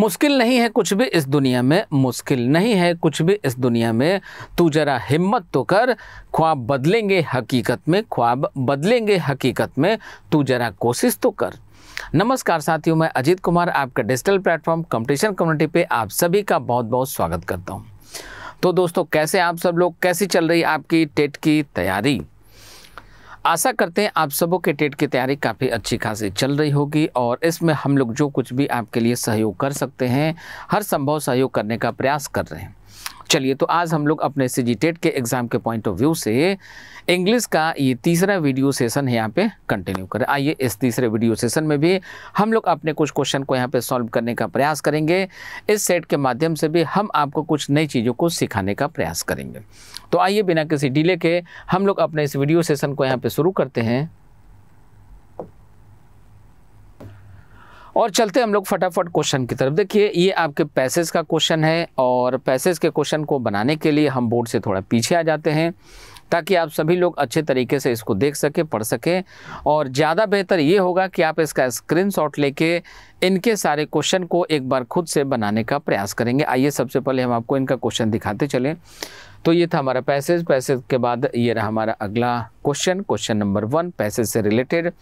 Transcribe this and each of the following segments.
मुश्किल नहीं है कुछ भी इस दुनिया में मुश्किल नहीं है कुछ भी इस दुनिया में तू जरा हिम्मत तो कर ख्वाब बदलेंगे हकीकत में ख्वाब बदलेंगे हकीकत में तू जरा कोशिश तो कर नमस्कार साथियों मैं अजीत कुमार आपका डिजिटल प्लेटफॉर्म कंपटीशन कम्युनिटी पे आप सभी का बहुत बहुत स्वागत करता हूँ तो दोस्तों कैसे आप सब लोग कैसी चल रही आपकी टेट की तैयारी आशा करते हैं आप सबों के टेट की तैयारी काफ़ी अच्छी खासी चल रही होगी और इसमें हम लोग जो कुछ भी आपके लिए सहयोग कर सकते हैं हर संभव सहयोग करने का प्रयास कर रहे हैं चलिए तो आज हम लोग अपने सीजीटेट के एग्ज़ाम के पॉइंट ऑफ व्यू से इंग्लिश का ये तीसरा वीडियो सेशन यहाँ पे कंटिन्यू करें आइए इस तीसरे वीडियो सेशन में भी हम लोग अपने कुछ क्वेश्चन को यहाँ पे सॉल्व करने का प्रयास करेंगे इस सेट के माध्यम से भी हम आपको कुछ नई चीज़ों को सिखाने का प्रयास करेंगे तो आइए बिना किसी डिले के हम लोग अपने इस वीडियो सेशन को यहाँ पर शुरू करते हैं और चलते हम लोग फटाफट क्वेश्चन की तरफ देखिए ये आपके पैसेज का क्वेश्चन है और पैसेज के क्वेश्चन को बनाने के लिए हम बोर्ड से थोड़ा पीछे आ जाते हैं ताकि आप सभी लोग अच्छे तरीके से इसको देख सकें पढ़ सकें और ज़्यादा बेहतर ये होगा कि आप इसका स्क्रीनशॉट लेके इनके सारे क्वेश्चन को एक बार खुद से बनाने का प्रयास करेंगे आइए सबसे पहले हम आपको इनका क्वेश्चन दिखाते चलें तो ये था हमारा पैसेज पैसेज के बाद ये रहा हमारा अगला question question number one passage से रिलेटेड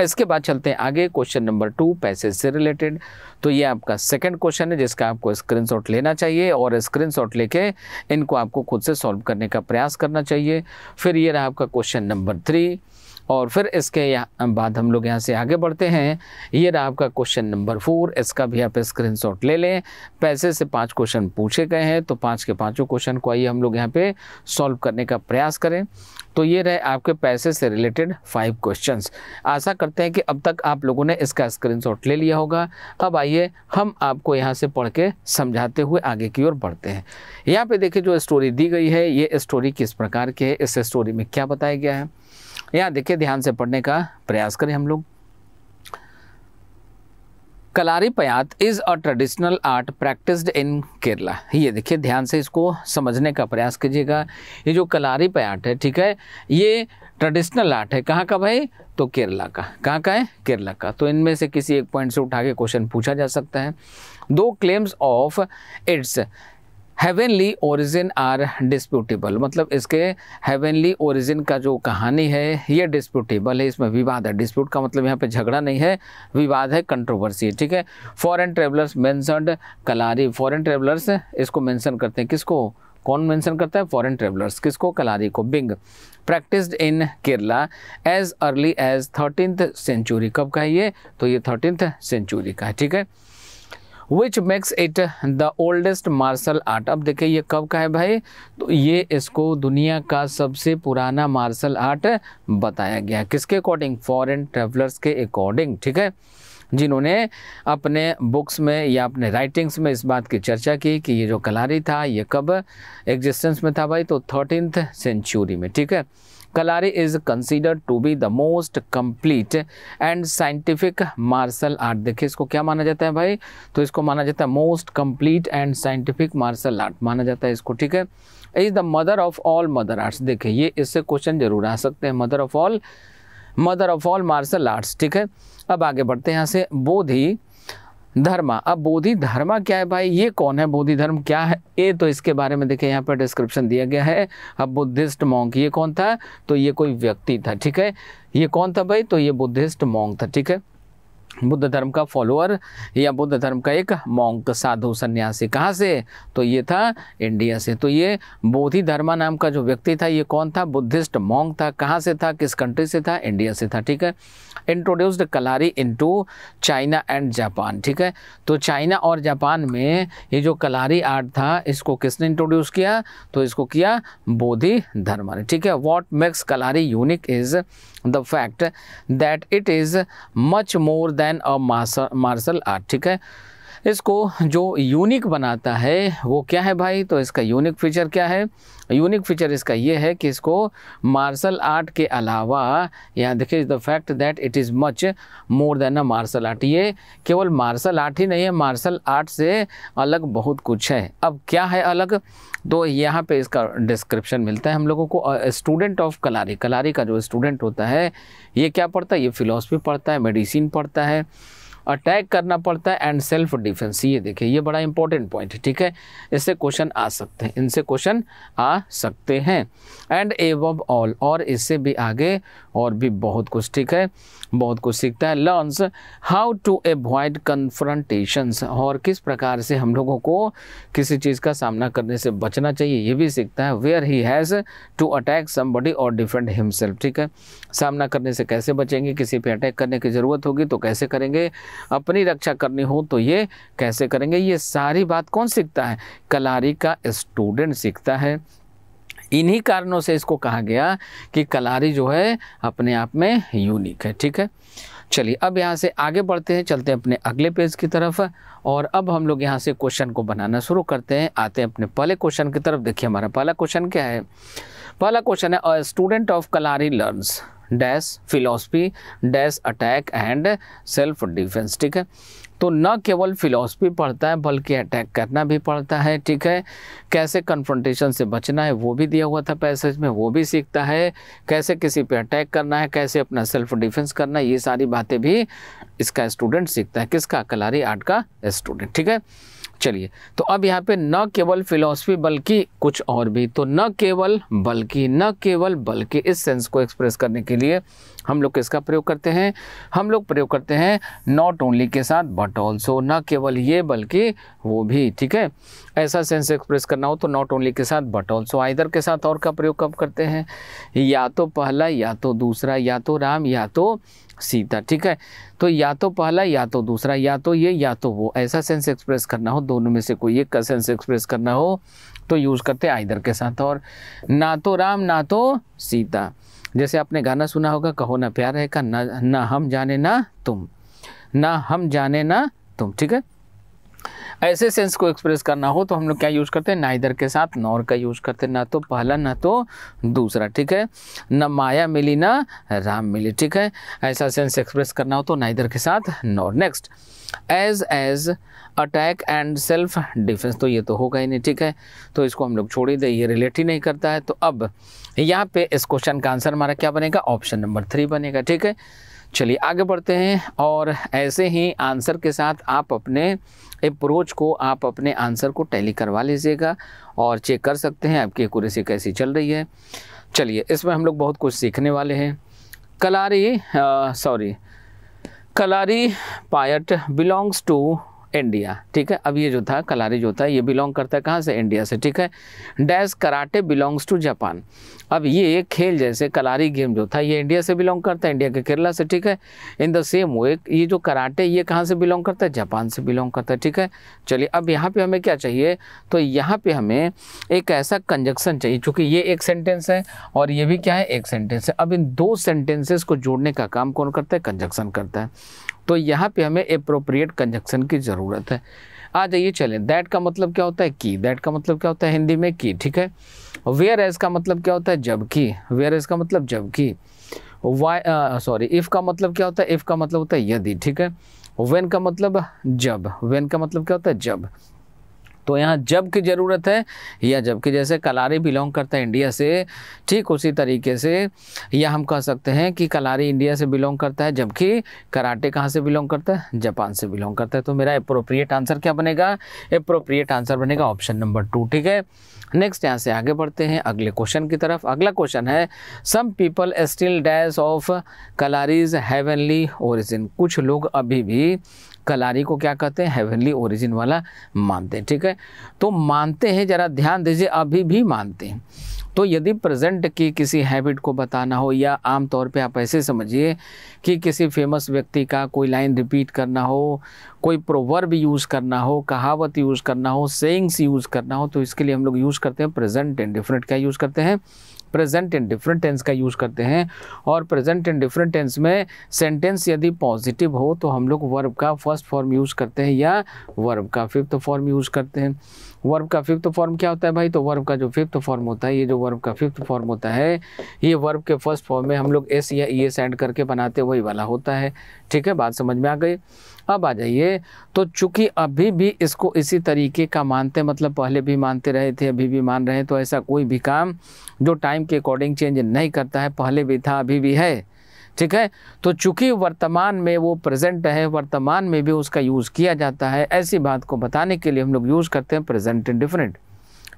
इसके बाद चलते हैं आगे क्वेश्चन नंबर टू पैसे से रिलेटेड तो ये आपका सेकंड क्वेश्चन है जिसका आपको स्क्रीनशॉट लेना चाहिए और स्क्रीनशॉट लेके इनको आपको खुद से सॉल्व करने का प्रयास करना चाहिए फिर ये रहा आपका क्वेश्चन नंबर थ्री और फिर इसके बाद हम लोग यहाँ से आगे बढ़ते हैं ये रहा आपका क्वेश्चन नंबर फोर इसका भी आप स्क्रीन ले लें पैसे से पाँच क्वेश्चन पूछे गए हैं तो पाँच के पाँचों क्वेश्चन को आइए हम लोग यहाँ पे सॉल्व करने का प्रयास करें तो ये रहे आपके पैसे से रिलेटेड फाइव क्वेश्चंस आशा करते हैं कि अब तक आप लोगों ने इसका स्क्रीनशॉट ले लिया होगा अब आइए हम आपको यहाँ से पढ़ के समझाते हुए आगे की ओर बढ़ते हैं यहाँ पे देखिए जो स्टोरी दी गई है ये स्टोरी किस प्रकार की है इस स्टोरी में क्या बताया गया है यहां देखिए ध्यान से पढ़ने का प्रयास करें हम लोग Kalaripayattu is a traditional art practised in Kerala ये देखिए ध्यान से इसको समझने का प्रयास कीजिएगा ये जो कलारी पयाट है ठीक है ये ट्रेडिशनल आर्ट है कहाँ का भाई तो केरला का कहाँ का है केरला का तो इनमें से किसी एक पॉइंट से उठा के क्वेश्चन पूछा जा सकता है दो claims of its heavenly origin are disputable मतलब इसके हेवनली ओरिजिन का जो कहानी है ये डिस्प्यूटेबल है इसमें विवाद है डिस्प्यूट का मतलब यहाँ पे झगड़ा नहीं है विवाद है कंट्रोवर्सी है ठीक है foreign travellers mentioned Kalari foreign travellers इसको मैंसन करते हैं किसको कौन मेंशन करता है फॉरेन ट्रेवलर्स किसको कलारी को being practised in Kerala as early as thirteenth century कब का है ये तो ये थर्टीन सेंचुरी का है ठीक है which makes it the oldest martial art अब देखिए ये कब का है भाई तो ये इसको दुनिया का सबसे पुराना मार्शल आर्ट बताया गया किसके अकॉर्डिंग फॉरेन ट्रेवलर्स के अकॉर्डिंग ठीक है जिन्होंने अपने बुक्स में या अपने राइटिंग्स में इस बात की चर्चा की कि ये जो कलारी था ये कब एग्जिस्टेंस में था भाई तो थर्टीनथ सेंचुरी में ठीक है Kalari is considered to be the most complete and scientific martial art देखिए इसको क्या माना जाता है भाई तो इसको माना जाता है most complete and scientific martial art माना जाता है इसको ठीक है is the mother of all mother arts देखिए ये इससे क्वेश्चन जरूर आ सकते हैं mother of all mother of all martial arts ठीक है अब आगे बढ़ते हैं यहाँ से बोध ही धर्मा अब बोधि धर्मा क्या है भाई ये कौन है बोधि धर्म क्या है ये तो इसके बारे में देखिए यहाँ पर डिस्क्रिप्शन दिया गया है अब बुद्धिस्ट मोंग ये कौन था तो ये कोई व्यक्ति था ठीक है ये कौन था भाई तो ये बुद्धिस्ट मोंग था ठीक है बुद्ध धर्म का फॉलोअर या बुद्ध धर्म का एक मॉन्क साधु सन्यासी कहाँ से तो ये था इंडिया से तो ये बोधि धर्मा नाम का जो व्यक्ति था ये कौन था बुद्धिस्ट मॉन्क था कहाँ से था किस कंट्री से था इंडिया से था ठीक है introduced Kalari into China and Japan ठीक है तो चाइना और जापान में ये जो कलारी आर्ट था इसको किसने इंट्रोड्यूस किया तो इसको किया बोधि धर्मा ने ठीक है what makes Kalari unique is the fact that it is much more than a martial art ठीक है इसको जो यूनिक बनाता है वो क्या है भाई तो इसका यूनिक फीचर क्या है यूनिक फीचर इसका ये है कि इसको मार्शल आर्ट के अलावा यहाँ देखिए the fact that it is much more than a martial art ये केवल मार्शल आर्ट ही नहीं है मार्शल आर्ट से अलग बहुत कुछ है अब क्या है अलग तो यहाँ पे इसका डिस्क्रिप्शन मिलता है हम लोगों को स्टूडेंट ऑफ कलारी कलारी का जो स्टूडेंट होता है ये क्या पढ़ता है ये फ़िलोसफी पढ़ता है मेडिसिन पढ़ता है अटैक करना पड़ता है एंड सेल्फ डिफेंस ये देखिए ये बड़ा इंपॉर्टेंट पॉइंट है ठीक है इससे क्वेश्चन आ सकते हैं इनसे क्वेश्चन आ सकते हैं एंड एवब ऑल और इससे भी आगे और भी बहुत कुछ ठीक है बहुत कुछ सीखता है learns how to avoid confrontations और किस प्रकार से हम लोगों को किसी चीज़ का सामना करने से बचना चाहिए ये भी सीखता है where he has to attack somebody और डिफेंड हिमसेल्फ ठीक है सामना करने से कैसे बचेंगे किसी पे अटैक करने की ज़रूरत होगी तो कैसे करेंगे अपनी रक्षा करनी हो तो ये कैसे करेंगे ये सारी बात कौन सीखता है कलारी का स्टूडेंट सीखता है इन्हीं कारणों से इसको कहा गया कि कलारी जो है अपने आप में यूनिक है ठीक है चलिए अब यहाँ से आगे बढ़ते हैं चलते हैं अपने अगले पेज की तरफ और अब हम लोग यहाँ से क्वेश्चन को बनाना शुरू करते हैं आते हैं अपने पहले क्वेश्चन की तरफ देखिए हमारा पहला क्वेश्चन क्या है पहला क्वेश्चन है student of Kalari learns dash philosophy dash attack and self defence ठीक है तो न केवल फिलोसफी पढ़ता है बल्कि अटैक करना भी पड़ता है ठीक है कैसे कन्फ्रंटेशन से बचना है वो भी दिया हुआ था पैसेज में वो भी सीखता है कैसे किसी पे अटैक करना है कैसे अपना सेल्फ डिफेंस करना है ये सारी बातें भी इसका स्टूडेंट सीखता है किसका कलारी आर्ट का स्टूडेंट ठीक है चलिए तो अब यहाँ पे न केवल फिलॉसफी बल्कि कुछ और भी तो न केवल बल्कि न केवल बल्कि इस सेंस को एक्सप्रेस करने के लिए हम लोग किसका प्रयोग करते हैं हम लोग प्रयोग करते हैं नॉट ओनली के साथ बट ऑल्सो न केवल ये बल्कि वो भी ठीक है ऐसा सेंस एक्सप्रेस करना हो तो नॉट ओनली के साथ बट ऑल्सो आइधर के साथ और का प्रयोग कब करते हैं या तो पहला या तो दूसरा या तो राम या तो सीता ठीक है तो या तो पहला या तो दूसरा या तो ये या तो वो ऐसा सेंस एक्सप्रेस करना हो दोनों में से कोई एक का सेंस एक्सप्रेस करना हो तो यूज़ करते हैं आइधर के साथ और ना तो राम ना तो सीता जैसे आपने गाना सुना होगा कहो ना प्यार है का ना ना हम जाने ना तुम ना हम जाने ना तुम ठीक है ऐसे सेंस को एक्सप्रेस करना हो तो हम लोग क्या यूज़ करते हैं ना इधर के साथ नॉर का यूज़ करते हैं ना तो पहला ना तो दूसरा ठीक है ना माया मिली ना राम मिली ठीक है ऐसा सेंस एक्सप्रेस करना हो तो ना इधर के साथ nor next as as attack and self defence तो ये तो होगा ही नहीं ठीक है तो इसको हम लोग छोड़ ही दें ये रिलेट ही नहीं करता है तो अब यहाँ पे इस क्वेश्चन का आंसर हमारा क्या बनेगा ऑप्शन नंबर थ्री बनेगा ठीक है चलिए आगे बढ़ते हैं और ऐसे ही आंसर के साथ आप अपने अप्रोच को आप अपने आंसर को टैली करवा लीजिएगा और चेक कर सकते हैं आपकी कुरेसी कैसी चल रही है चलिए इसमें हम लोग बहुत कुछ सीखने वाले हैं कलारी सॉरी कलारी पायट बिलोंग्स टू इंडिया ठीक है अब ये जो था कलारी जो था ये बिलोंग करता है कहाँ से इंडिया से ठीक है dash karate belongs to Japan अब ये खेल जैसे कलारी गेम जो था ये इंडिया से बिलोंग करता है इंडिया के केरला से ठीक है इन द सेम वे ये जो कराटे ये कहाँ से बिलोंग करता है जापान से बिलोंग करता है ठीक है चलिए अब यहाँ पर हमें क्या चाहिए तो यहाँ पर हमें एक ऐसा कंजक्शन चाहिए चूँकि ये एक सेंटेंस है और ये भी क्या है एक सेंटेंस है अब इन दो सेंटेंसेस को जोड़ने का काम कौन करता है कंजक्शन करता है तो यहाँ पे हमें अप्रोप्रिएट कंजक्शन की ज़रूरत है आ जाइए चलें दैट का मतलब क्या होता है की दैट का मतलब क्या होता है हिंदी में की ठीक है वेयर एज का मतलब क्या होता है जबकि वेयर एज का मतलब जबकि वाई सॉरी इफ़ का मतलब क्या होता है इफ़ का मतलब होता है यदि ठीक है वेन का मतलब जब वेन का मतलब क्या होता है जब तो यहाँ जब की ज़रूरत है या जबकि जैसे कलारी बिलोंग करता है इंडिया से ठीक उसी तरीके से या हम कह सकते हैं कि कलारी इंडिया से बिलोंग करता है जबकि कराटे कहाँ से बिलोंग करता है जापान से बिलोंग करता है तो मेरा अप्रोप्रिएट आंसर क्या बनेगा अप्रोप्रिएट आंसर बनेगा ऑप्शन नंबर टू ठीक है नेक्स्ट यहाँ से आगे बढ़ते हैं अगले क्वेश्चन की तरफ अगला क्वेश्चन है some people still dash of Kalari's heavenly origin कुछ लोग अभी भी कलारी को क्या कहते हैं हेवनली ओरिजिन वाला मानते हैं ठीक है तो मानते हैं ज़रा ध्यान दीजिए अभी भी मानते हैं तो यदि प्रेजेंट की किसी हैबिट को बताना हो या आम तौर पे आप ऐसे समझिए कि किसी फेमस व्यक्ति का कोई लाइन रिपीट करना हो कोई प्रोवर्ब यूज़ करना हो कहावत यूज़ करना हो सेइंग्स यूज़ करना हो तो इसके लिए हम लोग यूज़ करते हैं प्रेजेंट एंड डिफरेंट क्या यूज़ करते हैं प्रेजेंट इन डिफरेंट टेंस का यूज़ करते हैं और प्रेजेंट इन डिफरेंट टेंस में सेंटेंस यदि पॉजिटिव हो तो हम लोग वर्ब का फर्स्ट फॉर्म यूज़ करते हैं या वर्ब का फिफ्थ फॉर्म यूज़ करते हैं वर्ब का फिफ्थ फॉर्म क्या होता है भाई तो वर्ब का जो फिफ्थ फॉर्म होता है ये जो वर्ब का फिफ्थ फॉर्म होता है ये वर्ब के फर्स्ट फॉर्म में हम लोग एस या ई एस एंड करके बनाते वही वाला होता है ठीक है बात समझ में आ गई अब आ जाइए तो चूंकि अभी भी इसको इसी तरीके का मानते मतलब पहले भी मानते रहे थे अभी भी मान रहे हैं तो ऐसा कोई भी काम जो टाइम के अकॉर्डिंग चेंज नहीं करता है पहले भी था अभी भी है ठीक है तो चूंकि वर्तमान में वो प्रेजेंट है वर्तमान में भी उसका यूज़ किया जाता है ऐसी बात को बताने के लिए हम लोग यूज़ करते हैं प्रेजेंट इन डिफरेंट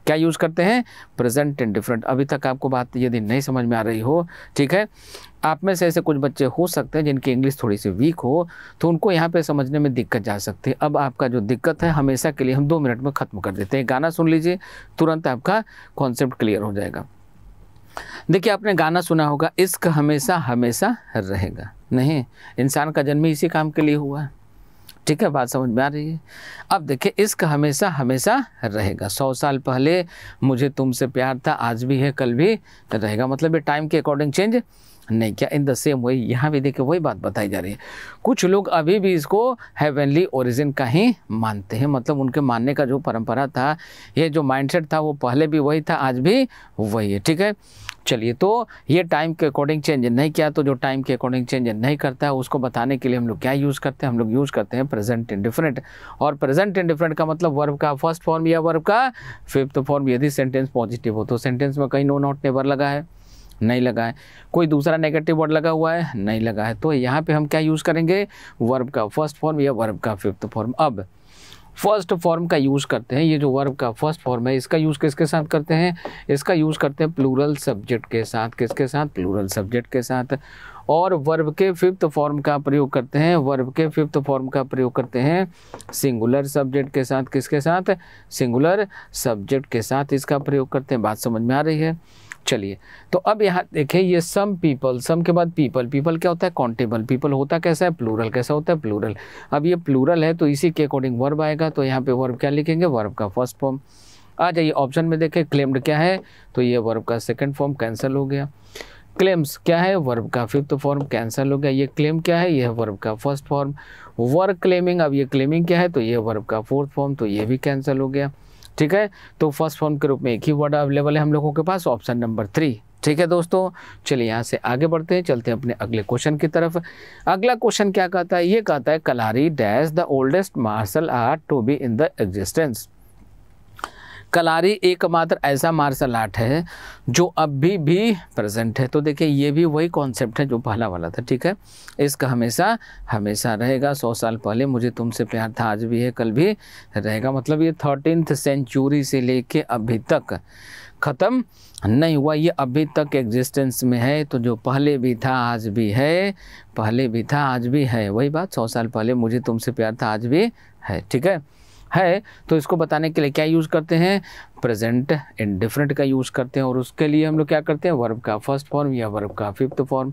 क्या यूज़ करते हैं प्रेजेंट इन डिफरेंट अभी तक आपको बात यदि नहीं समझ में आ रही हो ठीक है आप में से ऐसे कुछ बच्चे हो सकते हैं जिनकी इंग्लिश थोड़ी सी वीक हो तो उनको यहाँ पे समझने में दिक्कत जा सकती है अब आपका जो दिक्कत है हमेशा के लिए हम दो मिनट में ख़त्म कर देते हैं गाना सुन लीजिए तुरंत आपका कॉन्सेप्ट क्लियर हो जाएगा देखिए आपने गाना सुना होगा इश्क हमेशा हमेशा रहेगा नहीं इंसान का जन्म इसी काम के लिए हुआ है ठीक है बात समझ में आ रही है अब देखिए इश्क हमेशा हमेशा रहेगा सौ साल पहले मुझे तुमसे प्यार था आज भी है कल भी रहेगा मतलब ये टाइम के अकॉर्डिंग चेंज नहीं क्या इन द सेम वे यहाँ भी देखिए वही बात बताई जा रही है कुछ लोग अभी भी इसको हेवनली ओरिजिन का ही मानते हैं मतलब उनके मानने का जो परंपरा था ये जो माइंडसेट था वो पहले भी वही था आज भी वही है ठीक है चलिए तो ये टाइम के अकॉर्डिंग चेंज नहीं किया तो जो टाइम के अकॉर्डिंग चेंज नहीं करता है उसको बताने के लिए हम लोग क्या यूज़ करते हैं हम लोग यूज़ करते हैं प्रेजेंट इंडिफरेंट और प्रेजेंट इंडिफरेंट का मतलब वर्ब का फर्स्ट फॉर्म या वर्ब का फिफ्थ फॉर्म यदि सेंटेंस पॉजिटिव हो तो सेंटेंस में कहीं नो नॉट नेवर लगा है नहीं लगा है कोई दूसरा नेगेटिव वर्ड लगा हुआ है नहीं लगा है तो यहाँ पे हम क्या यूज़ करेंगे वर्ब का फर्स्ट फॉर्म या वर्ब का फिफ्थ फॉर्म अब फर्स्ट फॉर्म का यूज़ करते हैं ये जो वर्ब का फर्स्ट फॉर्म है इसका यूज़ किसके साथ करते हैं इसका यूज़ करते हैं प्लूरल सब्जेक्ट के साथ किसके साथ प्लूरल सब्जेक्ट के साथ और वर्ब के फिफ्थ फॉर्म का प्रयोग करते हैं वर्ब के फिफ्थ फॉर्म का प्रयोग करते हैं सिंगुलर सब्जेक्ट के साथ किसके साथ सिंगुलर सब्जेक्ट के साथ इसका प्रयोग करते हैं बात समझ में आ रही है चलिए तो अब यहाँ देखें ये सम पीपल सम के बाद पीपल पीपल क्या होता है कॉन्टेबल पीपल होता कैसा है प्लूरल कैसा होता है प्लूरल अब ये प्लूरल है तो इसी के अकॉर्डिंग वर्ब आएगा तो यहाँ पे वर्ब क्या लिखेंगे वर्ब का फर्स्ट फॉर्म आ जाइए ऑप्शन में देखें क्लेम्ड क्या है तो ये वर्ब का सेकेंड फॉर्म कैंसिल हो गया क्लेम्स क्या है वर्ब का फिफ्थ फॉर्म कैंसिल हो गया ये क्लेम क्या है यह वर्ब का फर्स्ट फॉर्म वर्क क्लेमिंग अब ये क्लेमिंग क्या है तो ये वर्ब का फोर्थ फॉर्म तो ये भी कैंसिल हो गया ठीक है तो फर्स्ट फॉर्म के रूप में एक ही वर्ड अवेलेबल है हम लोगों के पास ऑप्शन नंबर थ्री ठीक है दोस्तों चलिए यहाँ से आगे बढ़ते हैं चलते हैं अपने अगले क्वेश्चन की तरफ अगला क्वेश्चन क्या कहता है ये कहता है Kalari dash the oldest martial art to be in the existence Kalari एकमात्र ऐसा मार्शल आर्ट है जो अभी भी प्रेजेंट है तो देखिए ये भी वही कॉन्सेप्ट है जो पहला वाला था ठीक है इसका हमेशा हमेशा रहेगा सौ साल पहले मुझे तुमसे प्यार था आज भी है कल भी रहेगा मतलब ये थर्टीनथ सेंचुरी से लेके अभी तक ख़त्म नहीं हुआ ये अभी तक एग्जिस्टेंस में है तो जो पहले भी था आज भी है पहले भी था आज भी है वही बात सौ साल पहले मुझे तुमसे प्यार था आज भी है ठीक है है तो इसको बताने के लिए क्या यूज़ करते हैं प्रेजेंट डिफरेंट का यूज़ करते हैं और उसके लिए हम लोग क्या करते हैं वर्ब का फर्स्ट फॉर्म या वर्ब का फिफ्थ फॉर्म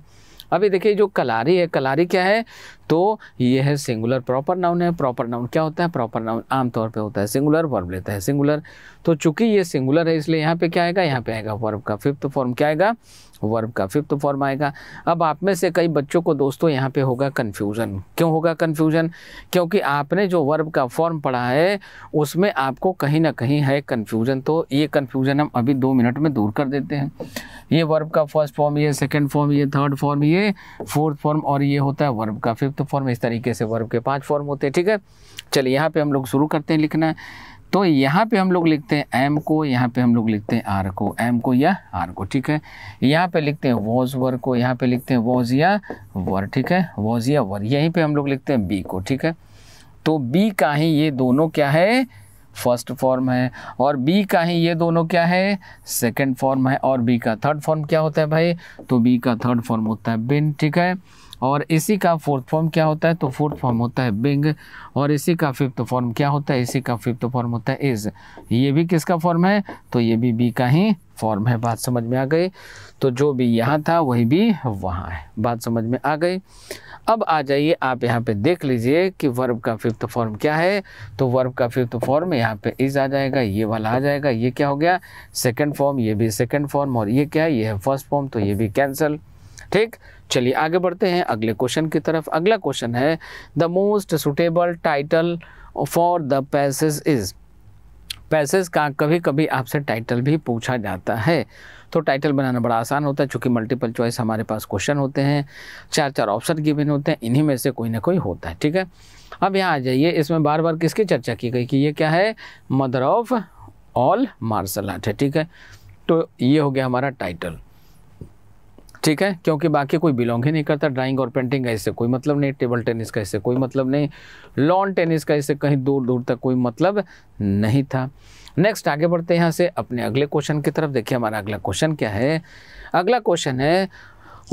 अभी देखिए जो कलारी है कलारी क्या है तो ये है सिंगुलर प्रॉपर नाउन है प्रॉपर नाउन क्या होता है प्रॉपर नाउन आमतौर पे होता है सिंगुलर वर्ब लेता है सिंगुलर तो चूंकि ये सिंगुलर है इसलिए यहाँ पे क्या आएगा यहाँ पे आएगा वर्ब का फिफ्थ फॉर्म क्या आएगा वर्ब का फिफ्थ फॉर्म आएगा अब आप में से कई बच्चों को दोस्तों यहाँ पे होगा कन्फ्यूज़न क्यों होगा कन्फ्यूज़न क्योंकि आपने जो वर्ब का फॉर्म पढ़ा है उसमें आपको कहीं ना कहीं है कन्फ्यूज़न तो ये कन्फ्यूज़न हम अभी दो मिनट में दूर कर देते हैं ये वर्ब का फर्स्ट फॉर्म ये सेकेंड फॉर्म ये थर्ड फॉर्म ये फोर्थ फॉर्म और ये होता है वर्ब का फिफ्थ फॉर्म इस तरीके से वर्ब के पाँच फॉर्म होते हैं ठीक है चलिए यहाँ पर हम लोग शुरू करते हैं लिखना है तो यहाँ पे हम लोग लिखते हैं एम को यहाँ पे हम लोग लिखते हैं आर को एम को या आर को ठीक है यहाँ पे लिखते हैं वॉज वर को यहाँ पे लिखते हैं वॉज या वर ठीक है वॉज या वर यहीं पे हम लोग लिखते हैं बी को ठीक है तो बी का ही ये दोनों क्या है फर्स्ट फॉर्म है और बी का ही ये दोनों क्या है सेकेंड फॉर्म है और बी का थर्ड फॉर्म क्या होता है भाई तो बी का थर्ड फॉर्म होता है बिन ठीक है और इसी का फोर्थ फॉर्म क्या होता है तो फोर्थ फॉर्म होता है बिंग और इसी का फिफ्थ फॉर्म क्या होता है इसी का फिफ्थ फॉर्म होता है इज ये भी किसका फॉर्म है तो ये भी बी का ही फॉर्म है बात समझ में आ गई तो जो भी यहाँ था वही भी वहाँ है बात समझ में आ गई अब आ जाइए आप यहाँ पे देख लीजिए कि वर्ब का फिफ्थ फॉर्म क्या है तो वर्ब का फिफ्थ फॉर्म यहाँ पे इज आ जाएगा ये वाला आ जाएगा ये क्या हो गया सेकंड फॉर्म ये भी सेकंड फॉर्म और ये क्या है ये है फर्स्ट फॉर्म तो ये भी कैंसिल ठीक चलिए आगे बढ़ते हैं अगले क्वेश्चन की तरफ अगला क्वेश्चन है the most suitable title for the passage is passage का कभी कभी आपसे टाइटल भी पूछा जाता है तो टाइटल बनाना बड़ा आसान होता है चूँकि मल्टीपल चॉइस हमारे पास क्वेश्चन होते हैं चार चार ऑप्शन गिवन होते हैं इन्हीं में से कोई ना कोई होता है ठीक है अब यहाँ आ जाइए इसमें बार बार किसकी चर्चा की गई कि ये क्या है mother of all martial art है ठीक है तो ये हो गया हमारा टाइटल ठीक है क्योंकि बाकी कोई बिलोंग ही नहीं करता ड्राइंग और पेंटिंग का इससे कोई मतलब नहीं टेबल टेनिस का इससे कोई मतलब नहीं लॉन टेनिस का इससे कहीं दूर दूर तक कोई मतलब नहीं था नेक्स्ट आगे बढ़ते हैं यहाँ से अपने अगले क्वेश्चन की तरफ देखिए हमारा अगला क्वेश्चन क्या है अगला क्वेश्चन है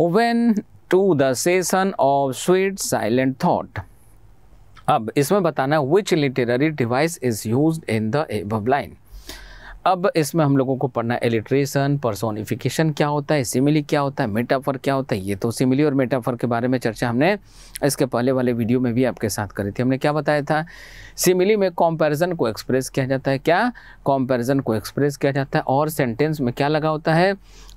when to the session of sweet silent thought अब इसमें बताना which literary device is use in the above line अब इसमें हम लोगों को पढ़ना है एलिट्रेशन परसोनिफिकेशन क्या होता है सिमिली क्या होता है मेटाफर क्या होता है ये तो सिमिली और मेटाफर के बारे में चर्चा हमने इसके पहले वाले वीडियो में भी आपके साथ करी थी हमने क्या बताया था सिमिली में कॉम्पेरिजन को एक्सप्रेस किया जाता है क्या कॉम्पेरिजन को एक्सप्रेस किया जाता है और सेंटेंस में क्या लगा होता है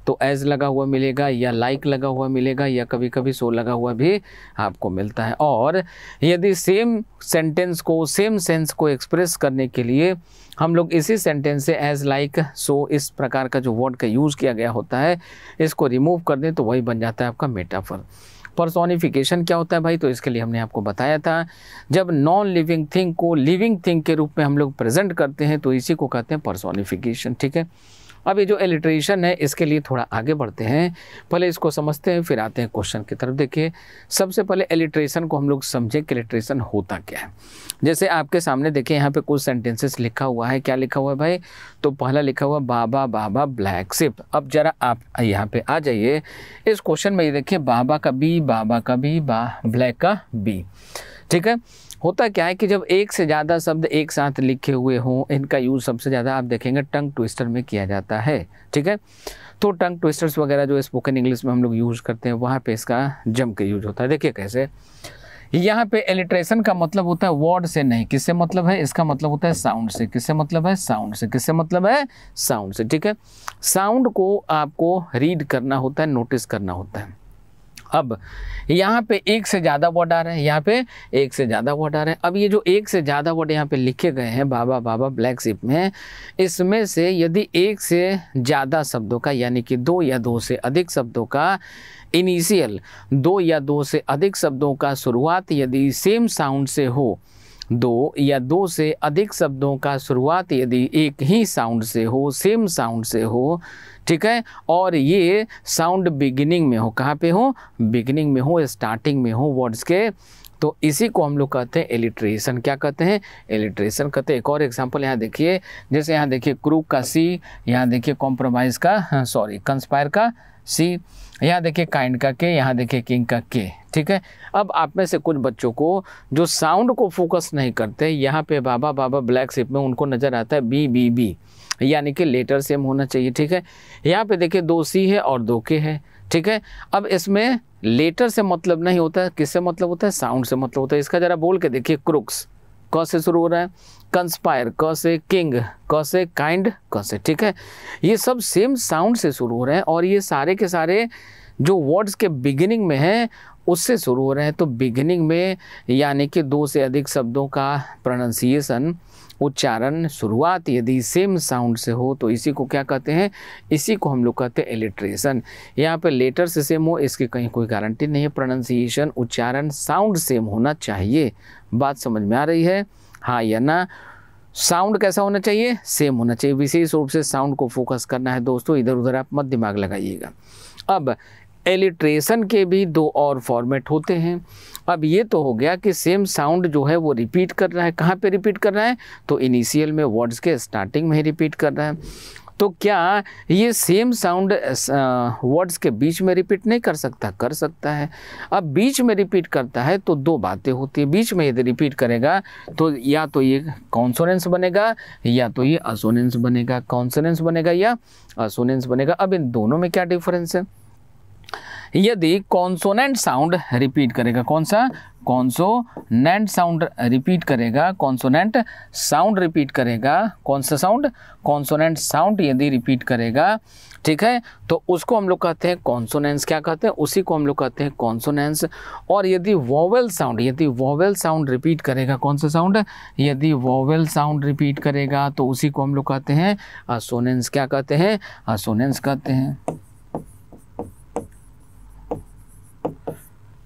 तो एज लगा हुआ मिलेगा या लाइक लगा हुआ मिलेगा या कभी कभी सो लगा हुआ भी आपको मिलता है और यदि सेम सेंटेंस को सेम सेंस को एक्सप्रेस करने के लिए हम लोग इसी सेंटेंस से एज लाइक सो इस प्रकार का जो वर्ड का यूज़ किया गया होता है इसको रिमूव कर दें तो वही बन जाता है आपका मेटाफर पर्सोनिफिकेशन क्या होता है भाई तो इसके लिए हमने आपको बताया था जब नॉन लिविंग थिंग को लिविंग थिंग के रूप में हम लोग प्रेजेंट करते हैं तो इसी को कहते हैं पर्सोनिफिकेशन ठीक है अब ये जो एलिट्रेशन है इसके लिए थोड़ा आगे बढ़ते हैं पहले इसको समझते हैं फिर आते हैं क्वेश्चन की तरफ देखिए सबसे पहले एलिट्रेशन को हम लोग समझें कि एलिट्रेशन होता क्या है जैसे आपके सामने देखिए यहाँ पे कुछ सेंटेंसेस लिखा हुआ है क्या लिखा हुआ है भाई तो पहला लिखा हुआ बाबा बाबा ब्लैक सिप अब ज़रा आप यहाँ पर आ जाइए इस क्वेश्चन में ये देखिए बाबा का बी बाबा का बी बा ब्लैक का बी ठीक है होता क्या है कि जब एक से ज़्यादा शब्द एक साथ लिखे हुए हों इनका यूज़ सबसे ज़्यादा आप देखेंगे टंग ट्विस्टर में किया जाता है ठीक है तो टंग ट्विस्टर्स वगैरह जो स्पोकन इंग्लिश में हम लोग यूज़ करते हैं वहाँ पे इसका जम के यूज होता है देखिए कैसे यहाँ पे एलिट्रेशन का मतलब होता है वर्ड से नहीं किससे मतलब है इसका मतलब होता है साउंड से किससे मतलब है साउंड से किससे मतलब है साउंड से ठीक है साउंड को आपको रीड करना होता है नोटिस करना होता है अब यहाँ पे एक से ज़्यादा वर्ड आ रहे हैं यहाँ पे एक से ज़्यादा वर्ड आ रहे हैं अब ये जो एक से ज़्यादा वर्ड यहाँ पे लिखे गए हैं बाबा बाबा ब्लैक शिप में इसमें से यदि एक से ज़्यादा शब्दों का यानी कि दो या दो से अधिक शब्दों का इनिशियल दो या दो से अधिक शब्दों का शुरुआत यदि सेम साउंड से हो दो या दो से अधिक शब्दों का शुरुआत यदि एक ही साउंड से हो सेम साउंड से हो ठीक है और ये साउंड बिगिनिंग में हो कहाँ पे हो बिगिनिंग में हो स्टार्टिंग में हो वर्ड्स के तो इसी को हम लोग कहते हैं एलिट्रेशन क्या कहते हैं एलिट्रेशन कहते हैं एक और एग्जांपल यहाँ देखिए जैसे यहाँ देखिए क्रू का सी यहाँ देखिए कॉम्प्रोमाइज़ का सॉरी हाँ, कंस्पायर का सी यहाँ देखिए काइंड का के यहाँ देखिए किंग का के ठीक है अब आप में से कुछ बच्चों को जो साउंड को फोकस नहीं करते यहाँ पे बाबा बाबा ब्लैक सिप में उनको नज़र आता है बी बी बी यानी कि लेटर सेम होना चाहिए ठीक है यहाँ पे देखिए दो सी है और दो के है ठीक है अब इसमें लेटर से मतलब नहीं होता है किससे मतलब होता है साउंड से मतलब होता है इसका ज़रा बोल के देखिए क्रुक्स क से शुरू हो रहा है कंस्पायर क से किंग क से काइंड क से ठीक है ये सब सेम साउंड से शुरू हो रहे हैं और ये सारे के सारे जो वर्ड्स के बिगिनिंग में हैं उससे शुरू हो रहे हैं तो बिगिनिंग में यानी कि दो से अधिक शब्दों का प्रोनाउंसिएशन उच्चारण शुरुआत यदि सेम साउंड से हो तो इसी को क्या कहते हैं इसी को हम लोग कहते हैं एलिट्रेशन यहाँ पे लेटर से सेम हो इसकी कहीं कोई गारंटी नहीं है प्रोनाउंसिएशन उच्चारण साउंड सेम होना चाहिए बात समझ में आ रही है हाँ या ना साउंड कैसा होना चाहिए सेम होना चाहिए विशेष रूप से साउंड को फोकस करना है दोस्तों इधर उधर आप मत दिमाग लगाइएगा अब एलिट्रेशन के भी दो और फॉर्मेट होते हैं अब ये तो हो गया कि सेम साउंड जो है वो रिपीट कर रहा है कहाँ पे रिपीट कर रहा है तो इनिशियल में वर्ड्स के स्टार्टिंग में ही रिपीट कर रहा है तो क्या ये सेम साउंड वर्ड्स के बीच में रिपीट नहीं कर सकता कर सकता है अब बीच में रिपीट करता है तो दो बातें होती हैं बीच में यदि रिपीट करेगा तो या तो ये कॉन्सोनेंस बनेगा या तो ये असोनेंस बनेगा कॉन्सोनेंस बनेगा या असोनेंस बनेगा अब इन दोनों में क्या डिफरेंस है यदि कॉन्सोनेंट साउंड रिपीट करेगा कौन सा कॉन्सोनेंट साउंड रिपीट करेगा कॉन्सोनेंट साउंड रिपीट करेगा कौन सा साउंड कॉन्सोनेंट साउंड यदि रिपीट करेगा ठीक है तो उसको हम लोग कहते हैं कॉन्सोनेंस क्या कहते हैं उसी को हम लोग कहते हैं कॉन्सोनेंस और यदि वोवेल साउंड यदि वोवेल साउंड रिपीट करेगा कौन सा साउंड यदि वोवेल साउंड रिपीट करेगा तो उसी को हम लोग कहते हैं असोनेंस क्या कहते हैं असोनेंस कहते हैं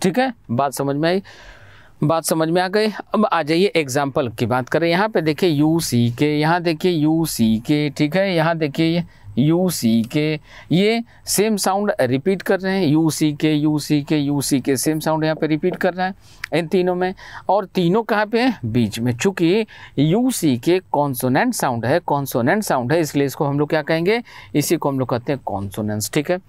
ठीक है बात समझ में आई बात समझ में आ गई अब आ जाइए एग्जाम्पल की बात करें यहाँ पे देखिए यू सी के यहाँ देखिए यू सी के ठीक है यहाँ देखिए यू सी के ये सेम साउंड रिपीट कर रहे हैं यू सी के यू सी के यू सी के सेम साउंड यहाँ पे रिपीट कर रहा है इन तीनों में और तीनों कहाँ पे हैं बीच में चूंकि यू सी के कॉन्सोनेंट साउंड है कॉन्सोनेंट साउंड है इसलिए इसको हम लोग क्या कहेंगे इसी को हम लोग कहते हैं कॉन्सोनेंस ठीक है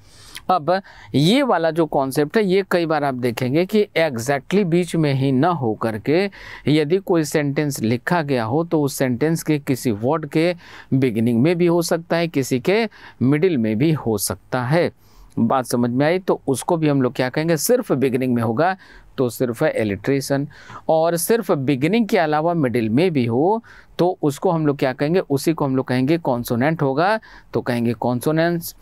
अब ये वाला जो कॉन्सेप्ट है ये कई बार आप देखेंगे कि एग्जैक्टली बीच में ही ना हो करके यदि कोई सेंटेंस लिखा गया हो तो उस सेंटेंस के किसी वर्ड के बिगिनिंग में भी हो सकता है किसी के मिडिल में भी हो सकता है बात समझ में आई तो उसको भी हम लोग क्या कहेंगे सिर्फ बिगिनिंग में होगा तो सिर्फ है एलिट्रेशन और सिर्फ बिगिनिंग के अलावा मिडिल में भी हो तो उसको हम लोग क्या कहेंगे उसी को हम लोग कहेंगे कॉन्सोनेंट होगा तो कहेंगे कॉन्सोनेंस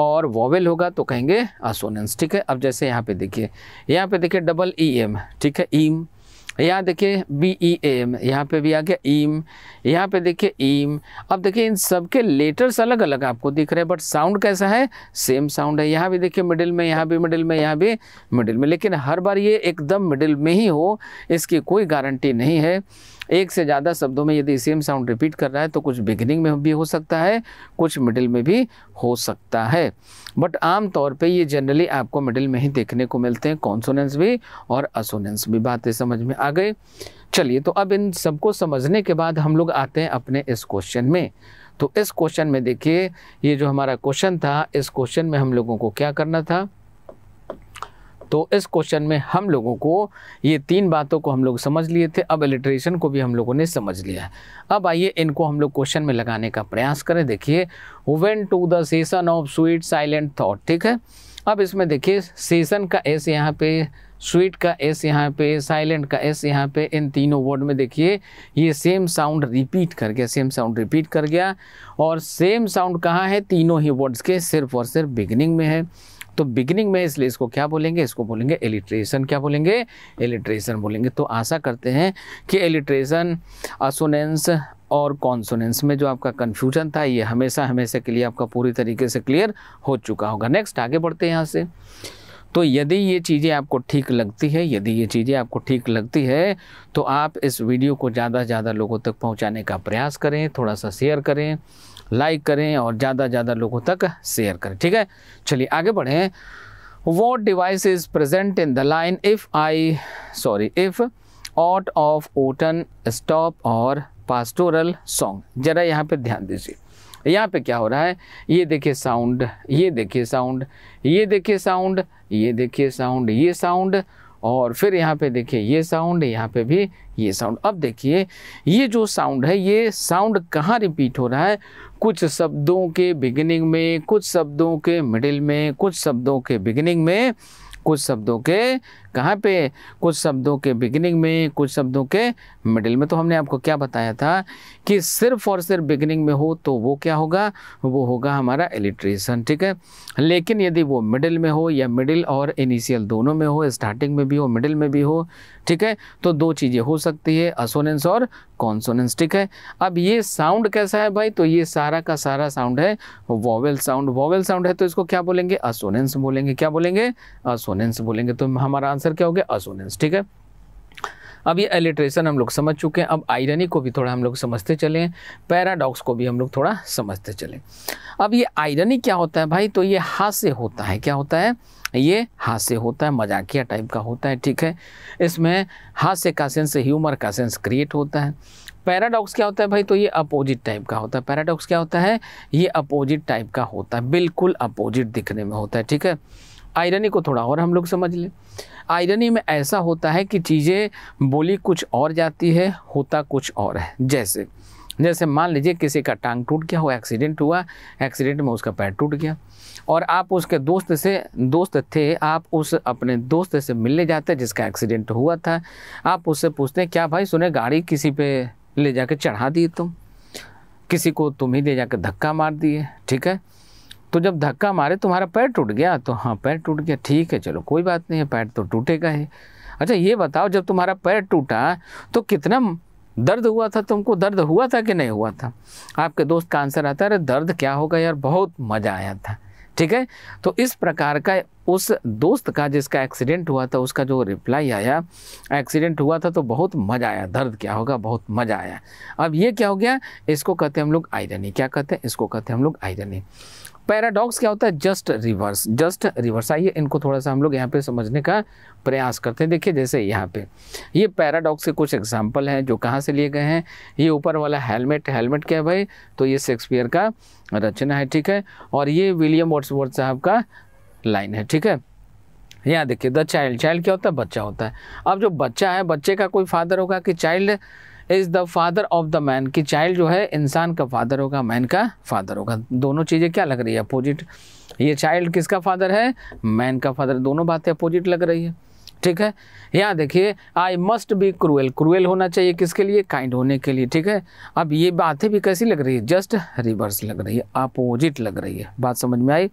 और वॉवेल होगा तो कहेंगे असोनेंस ठीक है अब जैसे यहाँ पे देखिए यहाँ पे देखिए डबल ई एम ठीक है ईम e यहाँ देखिए बी ई एम यहाँ पे भी आ गया ईम e यहाँ पे देखिए ईम e अब देखिए इन सब के लेटर्स अलग अलग आपको दिख रहे हैं बट साउंड कैसा है सेम साउंड है यहाँ भी देखिए मिडिल में यहाँ भी मिडिल में यहाँ भी मिडिल में लेकिन हर बार ये एकदम मिडिल में ही हो इसकी कोई गारंटी नहीं है एक से ज़्यादा शब्दों में यदि सेम साउंड रिपीट कर रहा है तो कुछ बिगिनिंग में भी हो सकता है कुछ मिडिल में भी हो सकता है बट आम तौर पे ये जनरली आपको मिडिल में ही देखने को मिलते हैं कॉन्सोनेंस भी और असोनेंस भी बातें समझ में आ गई चलिए तो अब इन सबको समझने के बाद हम लोग आते हैं अपने इस क्वेश्चन में तो इस क्वेश्चन में देखिए ये जो हमारा क्वेश्चन था इस क्वेश्चन में हम लोगों को क्या करना था तो इस क्वेश्चन में हम लोगों को ये तीन बातों को हम लोग समझ लिए थे अब एलिट्रेशन को भी हम लोगों ने समझ लिया है अब आइए इनको हम लोग क्वेश्चन में लगाने का प्रयास करें देखिए when to the session of sweet silent thought ठीक है अब इसमें देखिए सेसन का एस यहाँ पे स्वीट का एस यहाँ पे साइलेंट का एस यहाँ पे इन तीनों वर्ड में देखिए ये सेम साउंड रिपीट कर गया सेम साउंड रिपीट कर गया और सेम साउंड कहाँ है तीनों ही वर्ड्स के सिर्फ और सिर्फ बिगनिंग में है तो बिगिनिंग में इसलिए इसको क्या बोलेंगे इसको बोलेंगे एलिट्रेशन क्या बोलेंगे एलिट्रेशन बोलेंगे तो आशा करते हैं कि एलिट्रेशन असोनेंस और कॉन्सोनेंस में जो आपका कन्फ्यूजन था ये हमेशा हमेशा के लिए आपका पूरी तरीके से क्लियर हो चुका होगा नेक्स्ट आगे बढ़ते हैं यहाँ से तो यदि ये चीज़ें आपको ठीक लगती है यदि ये चीज़ें आपको ठीक लगती है तो आप इस वीडियो को ज़्यादा से ज़्यादा लोगों तक पहुँचाने का प्रयास करें थोड़ा सा शेयर करें लाइक करें और ज़्यादा ज़्यादा लोगों तक शेयर करें ठीक है चलिए आगे बढ़ें what device is present in the line if I sorry if aught of oaten stop or pastoral song ज़रा यहाँ पे ध्यान दीजिए यहाँ पे क्या हो रहा है ये देखिए साउंड ये देखिए साउंड ये देखिए साउंड ये देखिए साउंड ये साउंड और फिर यहाँ पे देखिए ये साउंड यहाँ पे भी ये साउंड अब देखिए ये जो साउंड है ये साउंड कहाँ रिपीट हो रहा है कुछ शब्दों के बिगिनिंग में कुछ शब्दों के मिडिल में कुछ शब्दों के बिगिनिंग में कुछ शब्दों के कहाँ पे कुछ शब्दों के बिगिनिंग में कुछ शब्दों के मिडिल में तो हमने आपको क्या बताया था कि सिर्फ और सिर्फ बिगिनिंग में हो तो वो क्या होगा वो होगा हमारा एलिट्रेशन ठीक है लेकिन यदि वो मिडिल में हो या मिडिल और इनिशियल दोनों में हो स्टार्टिंग में भी हो मिडिल में भी हो ठीक है तो दो चीज़ें हो सकती है असोनेंस और कॉन्सोनेंस ठीक है अब ये साउंड कैसा है भाई तो ये सारा का सारा साउंड है वॉवेल साउंड वॉवेल साउंड है तो इसको क्या बोलेंगे असोनेंस बोलेंगे क्या बोलेंगे असोनेंस बोलेंगे तो हमारा आंसर क्या हो गया असोनेंस ठीक है अब ये एलिट्रेशन हम लोग समझ चुके हैं अब आयरनी को भी थोड़ा हम लोग समझते चले पैराडॉक्स को भी हम लोग थोड़ा समझते चले अब ये आयरनी क्या होता है भाई तो ये हास्य होता है क्या होता है ये हास्य होता है मजाकिया टाइप का होता है ठीक है इसमें हास्य का सेंस ह्यूमर का सेंस क्रिएट होता है पैराडॉक्स क्या होता है भाई तो ये अपोजिट टाइप का होता है पैराडॉक्स क्या होता है ये अपोजिट टाइप का होता है बिल्कुल अपोजिट दिखने में होता है ठीक है आयरनी को थोड़ा और हम लोग समझ लें आयरनी में ऐसा होता है कि चीज़ें बोली कुछ और जाती है होता कुछ और है जैसे जैसे मान लीजिए किसी का टांग टूट गया हो एक्सीडेंट हुआ एक्सीडेंट में उसका पैर टूट गया और आप उसके दोस्त से दोस्त थे आप उस अपने दोस्त से मिलने जाते जिसका एक्सीडेंट हुआ था आप उससे पूछते हैं क्या भाई सुने गाड़ी किसी पे ले जाके चढ़ा दिए तुम किसी को तुम ही ले जाकर धक्का मार दिए ठीक है तो जब धक्का मारे तुम्हारा पैर टूट गया तो हाँ पैर टूट गया ठीक है चलो कोई बात नहीं है पैर तो टूटेगा ही अच्छा ये बताओ जब तुम्हारा पैर टूटा तो कितना दर्द हुआ था तुमको दर्द हुआ था कि नहीं हुआ था आपके दोस्त का आंसर आता है अरे दर्द क्या होगा यार बहुत मज़ा आया था ठीक है तो इस प्रकार का उस दोस्त का जिसका एक्सीडेंट हुआ था उसका जो रिप्लाई आया एक्सीडेंट हुआ था तो बहुत मज़ा आया दर्द क्या होगा बहुत मज़ा आया अब ये क्या हो गया इसको कहते हैं हम लोग आयरनी क्या कहते हैं इसको कहते हैं हम लोग आयरनी पैराडॉक्स क्या होता है जस्ट रिवर्स जस्ट रिवर्स आइए इनको थोड़ा सा हम लोग यहाँ पे समझने का प्रयास करते हैं देखिए जैसे यहाँ पे ये पैराडॉक्स के कुछ एग्जाम्पल हैं जो कहाँ से लिए गए हैं ये ऊपर वाला हेलमेट हेलमेट क्या है भाई तो ये शेक्सपियर का रचना है ठीक है और ये विलियम वॉट्सवर्थ साहब का लाइन है ठीक है यहाँ देखिए द चाइल्ड चाइल्ड क्या होता है बच्चा होता है अब जो बच्चा है बच्चे का कोई फादर होगा कि child is the father of the man कि चाइल्ड जो है इंसान का फादर होगा मैन का फादर होगा दोनों चीज़ें क्या लग रही है अपोजिट ये चाइल्ड किसका फादर है मैन का फादर दोनों बातें अपोजिट लग रही है ठीक है यहाँ देखिए I must be cruel cruel होना चाहिए किसके लिए काइंड होने के लिए ठीक है अब ये बातें भी कैसी लग रही है जस्ट रिवर्स लग रही है अपोजिट लग रही है बात समझ में आई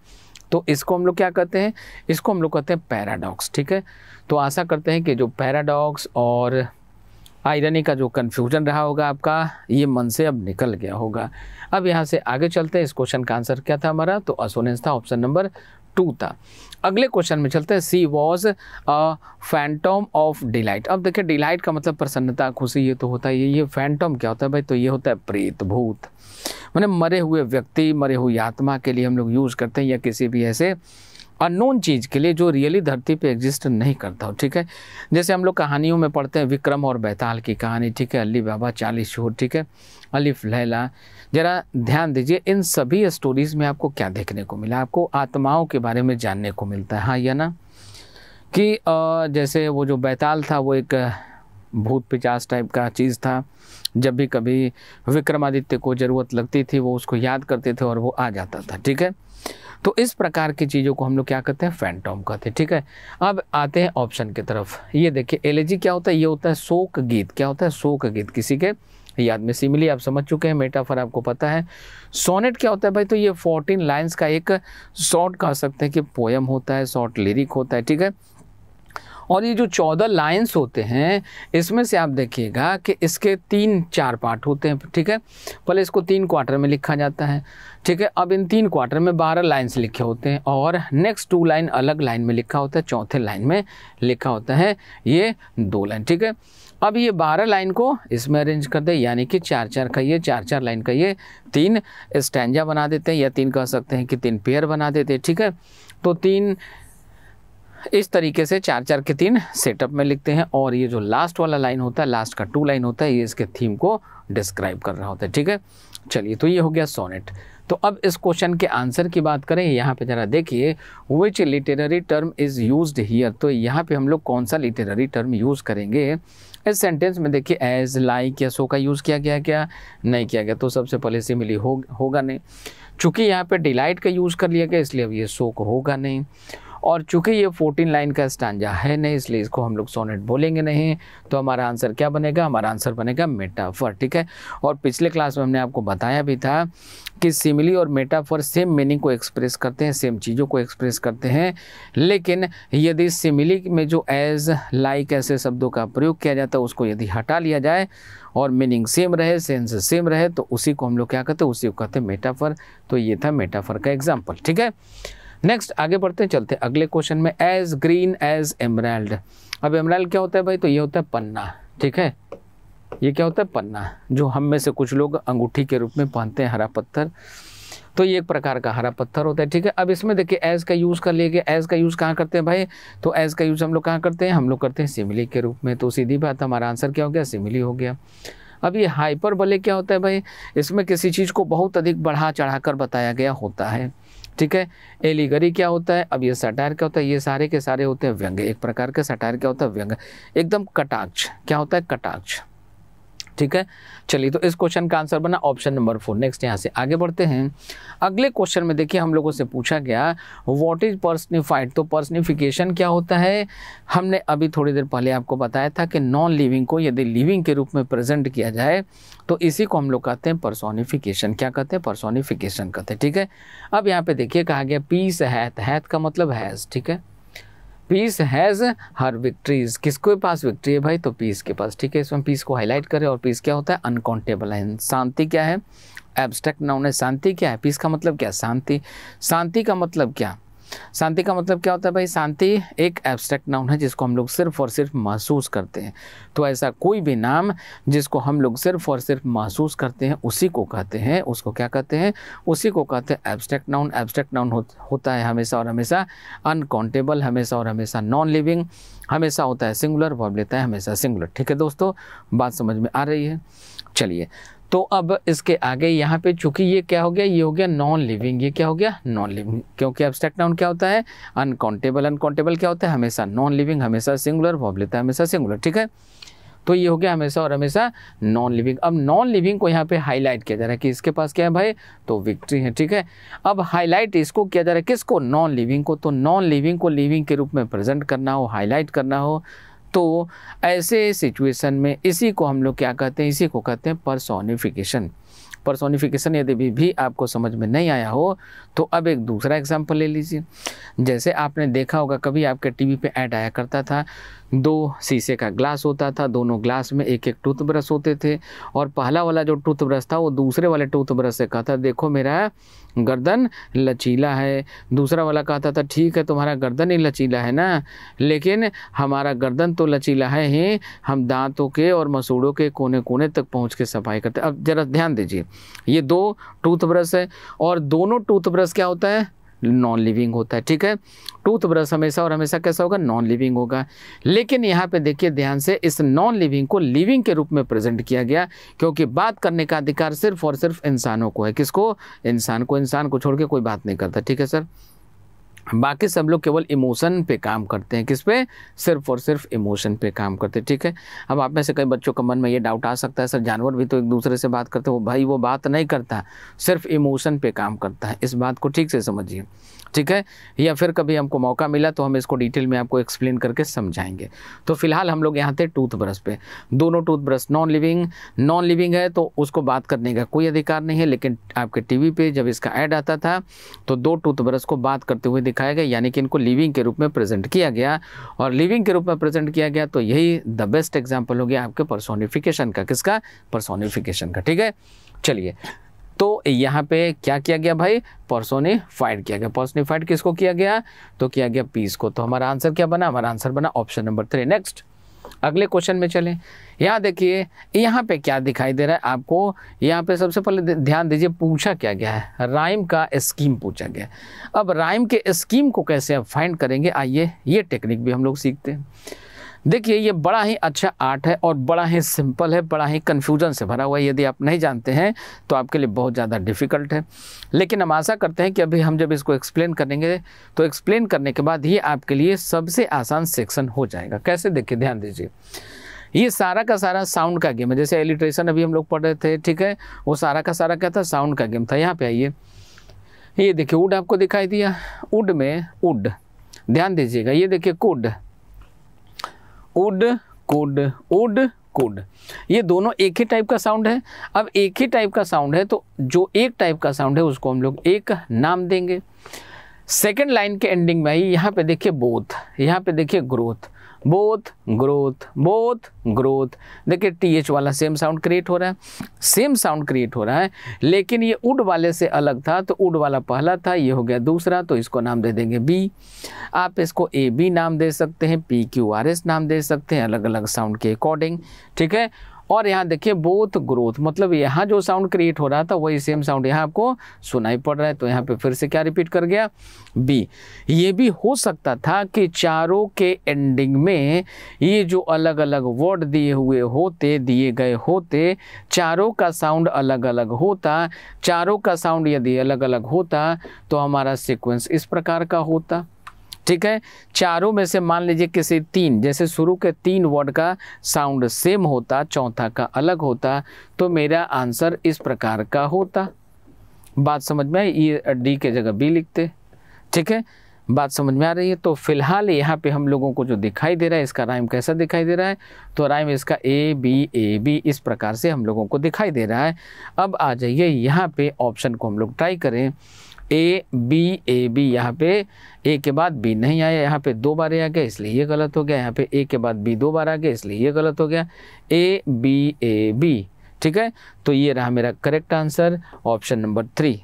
तो इसको हम लोग क्या कहते हैं इसको हम लोग कहते हैं पैराडॉक्स ठीक है तो आशा करते हैं कि जो पैराडॉक्स और आयरनी हाँ, का जो कन्फ्यूज़न रहा होगा आपका ये मन से अब निकल गया होगा अब यहाँ से आगे चलते हैं इस क्वेश्चन का आंसर क्या था हमारा तो असोनेंस था ऑप्शन नंबर टू था अगले क्वेश्चन में चलते हैं she was a phantom of delight अब देखिए डिलाइट का मतलब प्रसन्नता खुशी ये तो होता है ये ये फैंटम क्या होता है भाई तो ये होता है प्रेत भूत मैंने मरे हुए व्यक्ति मरे हुई आत्मा के लिए हम लोग यूज़ करते हैं या किसी भी ऐसे अननोन चीज़ के लिए जो रियली धरती पे एग्जिस्ट नहीं करता हो ठीक है जैसे हम लोग कहानियों में पढ़ते हैं विक्रम और बैताल की कहानी ठीक है अली बाबा चालीस शोर ठीक है अली लैला ज़रा ध्यान दीजिए इन सभी स्टोरीज़ में आपको क्या देखने को मिला आपको आत्माओं के बारे में जानने को मिलता है हाँ या ना कि जैसे वो जो बैताल था वो एक भूत पिचास टाइप का चीज़ था जब भी कभी विक्रमादित्य को ज़रूरत लगती थी वो उसको याद करते थे और वो आ जाता था ठीक है तो इस प्रकार की चीज़ों को हम लोग क्या कहते हैं फैंटॉम कहते हैं ठीक है अब आते हैं ऑप्शन की तरफ ये देखिए एलर्जी क्या होता है ये होता है शोक गीत क्या होता है शोक गीत किसी के याद में सिमिली आप समझ चुके हैं मेटाफर आपको पता है सोनेट क्या होता है भाई तो ये फोर्टीन लाइन्स का एक शॉर्ट कह सकते हैं कि पोएम होता है शॉर्ट लिरिक होता है ठीक है और ये जो चौदह लाइन्स होते हैं इसमें से आप देखिएगा कि इसके तीन चार पार्ट होते हैं ठीक है पहले इसको तीन क्वार्टर में लिखा जाता है ठीक है अब इन तीन क्वार्टर में बारह लाइन्स लिखे होते हैं और नेक्स्ट टू लाइन अलग लाइन में लिखा होता है चौथे लाइन में लिखा होता है ये दो लाइन ठीक है अब ये बारह लाइन को इसमें अरेंज कर दे यानी कि चार चार का ये चार चार लाइन का ये तीन स्टैंजा बना देते हैं या तीन कह सकते हैं कि तीन पेयर बना देते हैं ठीक है तो तीन इस तरीके से चार चार के तीन सेटअप में लिखते हैं और ये जो लास्ट वाला लाइन होता है लास्ट का टू लाइन होता है ये इसके थीम को डिस्क्राइब कर रहा होता है ठीक है चलिए तो ये हो गया सोनेट तो अब इस क्वेश्चन के आंसर की बात करें यहाँ पे ज़रा देखिए which literary term is use here तो यहाँ पे हम लोग कौन सा लिटरेरी टर्म यूज़ करेंगे इस सेंटेंस में देखिए एज लाइक या सो का यूज़ किया गया क्या नहीं किया गया तो सबसे पहले से हो होगा नहीं चूँकि यहाँ पे डिलाइट का यूज़ कर लिया गया इसलिए अब ये सो को होगा नहीं और चूँकि ये फोर्टीन लाइन का स्टांजा है नहीं इसलिए इसको हम लोग सोनेट बोलेंगे नहीं तो हमारा आंसर क्या बनेगा हमारा आंसर बनेगा मेटाफर ठीक है और पिछले क्लास में हमने आपको बताया भी था कि सिमिली और मेटाफर सेम मीनिंग को एक्सप्रेस करते हैं सेम चीज़ों को एक्सप्रेस करते हैं लेकिन यदि सिमिली में जो एज लाइक ऐसे शब्दों का प्रयोग किया जाता है उसको यदि हटा लिया जाए और मीनिंग सेम रहे सेंस सेम रहे तो उसी को हम लोग क्या कहते हैं उसी को कहते हैं मेटाफर तो ये था मेटाफर का एग्जाम्पल ठीक है नेक्स्ट आगे बढ़ते चलते अगले क्वेश्चन में एज ग्रीन एज एमराल्ड अब एमराल्ड क्या होता है भाई तो ये होता है पन्ना ठीक है ये क्या होता है पन्ना जो हम में से कुछ लोग अंगूठी के रूप में पहनते हैं हरा पत्थर तो ये एक प्रकार का हरा पत्थर होता है ठीक है अब इसमें देखिए एज का यूज़ कर लिए गया एज का यूज़ कहाँ करते हैं भाई तो एज का यूज़ हम लोग कहाँ करते हैं हम लोग करते हैं सिमिली के रूप में तो सीधी बात हमारा आंसर क्या हो गया सिमिली हो गया अब ये हाइपर क्या होता है भाई इसमें किसी चीज़ को बहुत अधिक बढ़ा चढ़ा कर बताया गया होता है ठीक है एलीगरी क्या होता है अब ये सटायर क्या होता है ये सारे के सारे होते हैं व्यंग एक प्रकार के सटायर क्या होता है व्यंग एकदम कटाक्ष क्या होता है कटाक्ष ठीक है चलिए तो इस क्वेश्चन का आंसर बना ऑप्शन नंबर फोर नेक्स्ट यहाँ से आगे बढ़ते हैं अगले क्वेश्चन में देखिए हम लोगों से पूछा गया व्हाट इज पर्सनिफाइड तो पर्सनिफिकेशन क्या होता है हमने अभी थोड़ी देर पहले आपको बताया था कि नॉन लिविंग को यदि लिविंग के रूप में प्रेजेंट किया जाए तो इसी को हम लोग कहते हैं पर्सोनिफिकेशन क्या कहते हैं पर्सोनिफिकेशन कहते हैं ठीक है अब यहाँ पे देखिए कहा गया पीस हैथ हैथ का मतलब हैज़ ठीक है पीस हैज़ हर विक्ट्रीज किसके पास विक्ट्री है भाई तो पीस के पास ठीक है इसमें पीस को हाईलाइट करें और पीस क्या होता है अनकाउंटेबल है शांति क्या है एब्स्ट्रैक्ट नाउन है शांति क्या है पीस का मतलब क्या शांति शांति का मतलब क्या शांति का मतलब क्या होता है भाई शांति एक एब्स्ट्रैक्ट नाउन है जिसको हम लोग सिर्फ और सिर्फ महसूस करते हैं तो ऐसा कोई भी नाम जिसको हम लोग सिर्फ और सिर्फ महसूस करते हैं उसी को कहते हैं उसको क्या कहते हैं उसी को कहते हैं एब्स्ट्रैक्ट नाउन एब्स्ट्रैक्ट नाउन होता है हमेशा और हमेशा अनकाउंटेबल हमेशा और हमेशा नॉन लिविंग हमेशा होता है सिंगुलर वर्ब लेता है हमेशा सिंगुलर ठीक है दोस्तों बात समझ में आ रही है चलिए तो अब इसके आगे यहाँ पे चूंकि ये क्या हो गया ये हो गया नॉन लिविंग ये क्या हो गया नॉन लिविंग क्योंकि एब्स्ट्रैक्ट नाउन क्या होता है अनकाउंटेबल अनकाउंटेबल क्या होता है हमेशा नॉन लिविंग हमेशा सिंगुलर वॉब लेता है हमेशा सिंगुलर ठीक है तो ये हो गया हमेशा और हमेशा नॉन लिविंग अब नॉन लिविंग को यहाँ पे हाईलाइट किया जा रहा है कि इसके पास क्या है भाई तो विक्ट्री है ठीक है अब हाईलाइट इसको किया जा रहा है किसको नॉन लिविंग को तो नॉन लिविंग को लिविंग के रूप में प्रेजेंट करना हो हाईलाइट करना हो तो ऐसे सिचुएशन में इसी को हम लोग क्या कहते हैं इसी को कहते हैं परसोनिफिकेशन परसोनिफिकेशन यदि भी, भी आपको समझ में नहीं आया हो तो अब एक दूसरा एग्जाम्पल ले लीजिए जैसे आपने देखा होगा कभी आपके टीवी पे ऐड आया करता था दो शीशे का ग्लास होता था दोनों ग्लास में एक एक टूथब्रश होते थे और पहला वाला जो टूथब्रश था वो दूसरे वाले टूथब्रश से कहता देखो मेरा गर्दन लचीला है दूसरा वाला कहता था ठीक है तुम्हारा गर्दन ही लचीला है ना लेकिन हमारा गर्दन तो लचीला है ही हम दांतों के और मसूड़ों के कोने कोने तक पहुँच के सफाई करते अब ज़रा ध्यान दीजिए ये दो टूथब्रश है और दोनों टूथब्रश क्या होता है नॉन लिविंग होता है ठीक है टूथब्रश हमेशा और हमेशा कैसा होगा नॉन लिविंग होगा लेकिन यहाँ पे देखिए ध्यान से इस नॉन लिविंग को लिविंग के रूप में प्रेजेंट किया गया क्योंकि बात करने का अधिकार सिर्फ और सिर्फ इंसानों को है किसको इंसान को इंसान को छोड़ के कोई बात नहीं करता ठीक है सर बाकी सब लोग केवल इमोशन पे काम करते हैं किस पे सिर्फ और सिर्फ इमोशन पे काम करते हैं ठीक है अब आप में से कई बच्चों के मन में ये डाउट आ सकता है सर जानवर भी तो एक दूसरे से बात करते वो भाई वो बात नहीं करता सिर्फ इमोशन पे काम करता है इस बात को ठीक से समझिए ठीक है या फिर कभी हमको मौका मिला तो हम इसको डिटेल में आपको एक्सप्लेन करके समझाएंगे तो फिलहाल हम लोग यहाँ थे टूथब्रश पे दोनों toothbrush non living non living है तो उसको बात करने का कोई अधिकार नहीं है लेकिन आपके टीवी पे जब इसका ऐड आता था तो दो टूथब्रश को बात करते हुए दिखा दिखाया गया यानी कि इनको लिविंग के रूप में प्रेजेंट किया गया और लिविंग के रूप में प्रेजेंट किया गया तो यही द बेस्ट एग्जाम्पल हो गया आपके परसोनिफिकेशन का किसका परसोनिफिकेशन का ठीक है चलिए तो यहाँ पे क्या किया गया भाई पर्सोनिफाइड किया गया पर्सोनिफाइड किसको किया गया तो किया गया पीस को तो हमारा आंसर क्या बना हमारा आंसर बना ऑप्शन नंबर थ्री नेक्स्ट अगले क्वेश्चन में चलें यहाँ देखिए यहाँ पे क्या दिखाई दे रहा है आपको यहाँ पे सबसे पहले ध्यान दीजिए पूछा क्या गया है राइम का स्कीम पूछा गया अब राइम के स्कीम को कैसे आप फाइंड करेंगे आइए ये टेक्निक भी हम लोग सीखते हैं देखिए ये बड़ा ही अच्छा आर्ट है और बड़ा ही सिंपल है बड़ा ही कन्फ्यूजन से भरा हुआ है यदि आप नहीं जानते हैं तो आपके लिए बहुत ज़्यादा डिफ़िकल्ट है लेकिन हम आशा करते हैं कि अभी हम जब इसको एक्सप्लेन करेंगे तो एक्सप्लेन करने के बाद ये आपके लिए सबसे आसान सेक्शन हो जाएगा कैसे देखिए ध्यान दीजिए ये सारा का सारा साउंड का गेम है जैसे एलिट्रेशन अभी हम लोग पढ़ रहे थे ठीक है वो सारा का सारा क्या था साउंड का गेम था यहाँ पे आइए ये देखिए उड आपको दिखाई दिया उड में उड ध्यान दीजिएगा ये देखिए कुड उड कुड उड कुड ये दोनों एक ही टाइप का साउंड है अब एक ही टाइप का साउंड है तो जो एक टाइप का साउंड है उसको हम लोग एक नाम देंगे सेकेंड लाइन के एंडिंग में आई यहाँ पे देखिए बोथ यहाँ पे देखिए growth both growth both growth देखिए टी एच वाला सेम साउंड क्रिएट हो रहा है सेम साउंड क्रिएट हो रहा है लेकिन ये उड वाले से अलग था तो उड वाला पहला था ये हो गया दूसरा तो इसको नाम दे देंगे बी आप इसको ए बी नाम दे सकते हैं पी क्यू आर एस नाम दे सकते हैं अलग अलग साउंड के अकॉर्डिंग ठीक है और यहाँ देखिए बोथ ग्रोथ मतलब यहाँ जो साउंड क्रिएट हो रहा था वही सेम साउंड यहाँ आपको सुनाई पड़ रहा है तो यहाँ पे फिर से क्या रिपीट कर गया बी ये भी हो सकता था कि चारों के एंडिंग में ये जो अलग अलग वर्ड दिए हुए होते दिए गए होते चारों का साउंड अलग अलग होता चारों का साउंड यदि अलग अलग होता तो हमारा सिक्वेंस इस प्रकार का होता ठीक है चारों में से मान लीजिए किसी तीन जैसे शुरू के तीन वर्ड का साउंड सेम होता चौथा का अलग होता तो मेरा आंसर इस प्रकार का होता बात समझ में आई ये डी के जगह बी लिखते ठीक है बात समझ में आ रही है तो फिलहाल यहाँ पे हम लोगों को जो दिखाई दे रहा है इसका राइम कैसा दिखाई दे रहा है तो राइम इसका ए बी ए बी इस प्रकार से हम लोगों को दिखाई दे रहा है अब आ जाइए यहाँ पे ऑप्शन को हम लोग ट्राई करें ए बी ए बी यहाँ पे ए के बाद बी नहीं आया यहाँ पे दो बार आ गया इसलिए ये गलत हो गया यहाँ पे ए के बाद बी दो बार आ गया इसलिए ये गलत हो गया ए बी ए बी ठीक है तो ये रहा मेरा correct answer option number three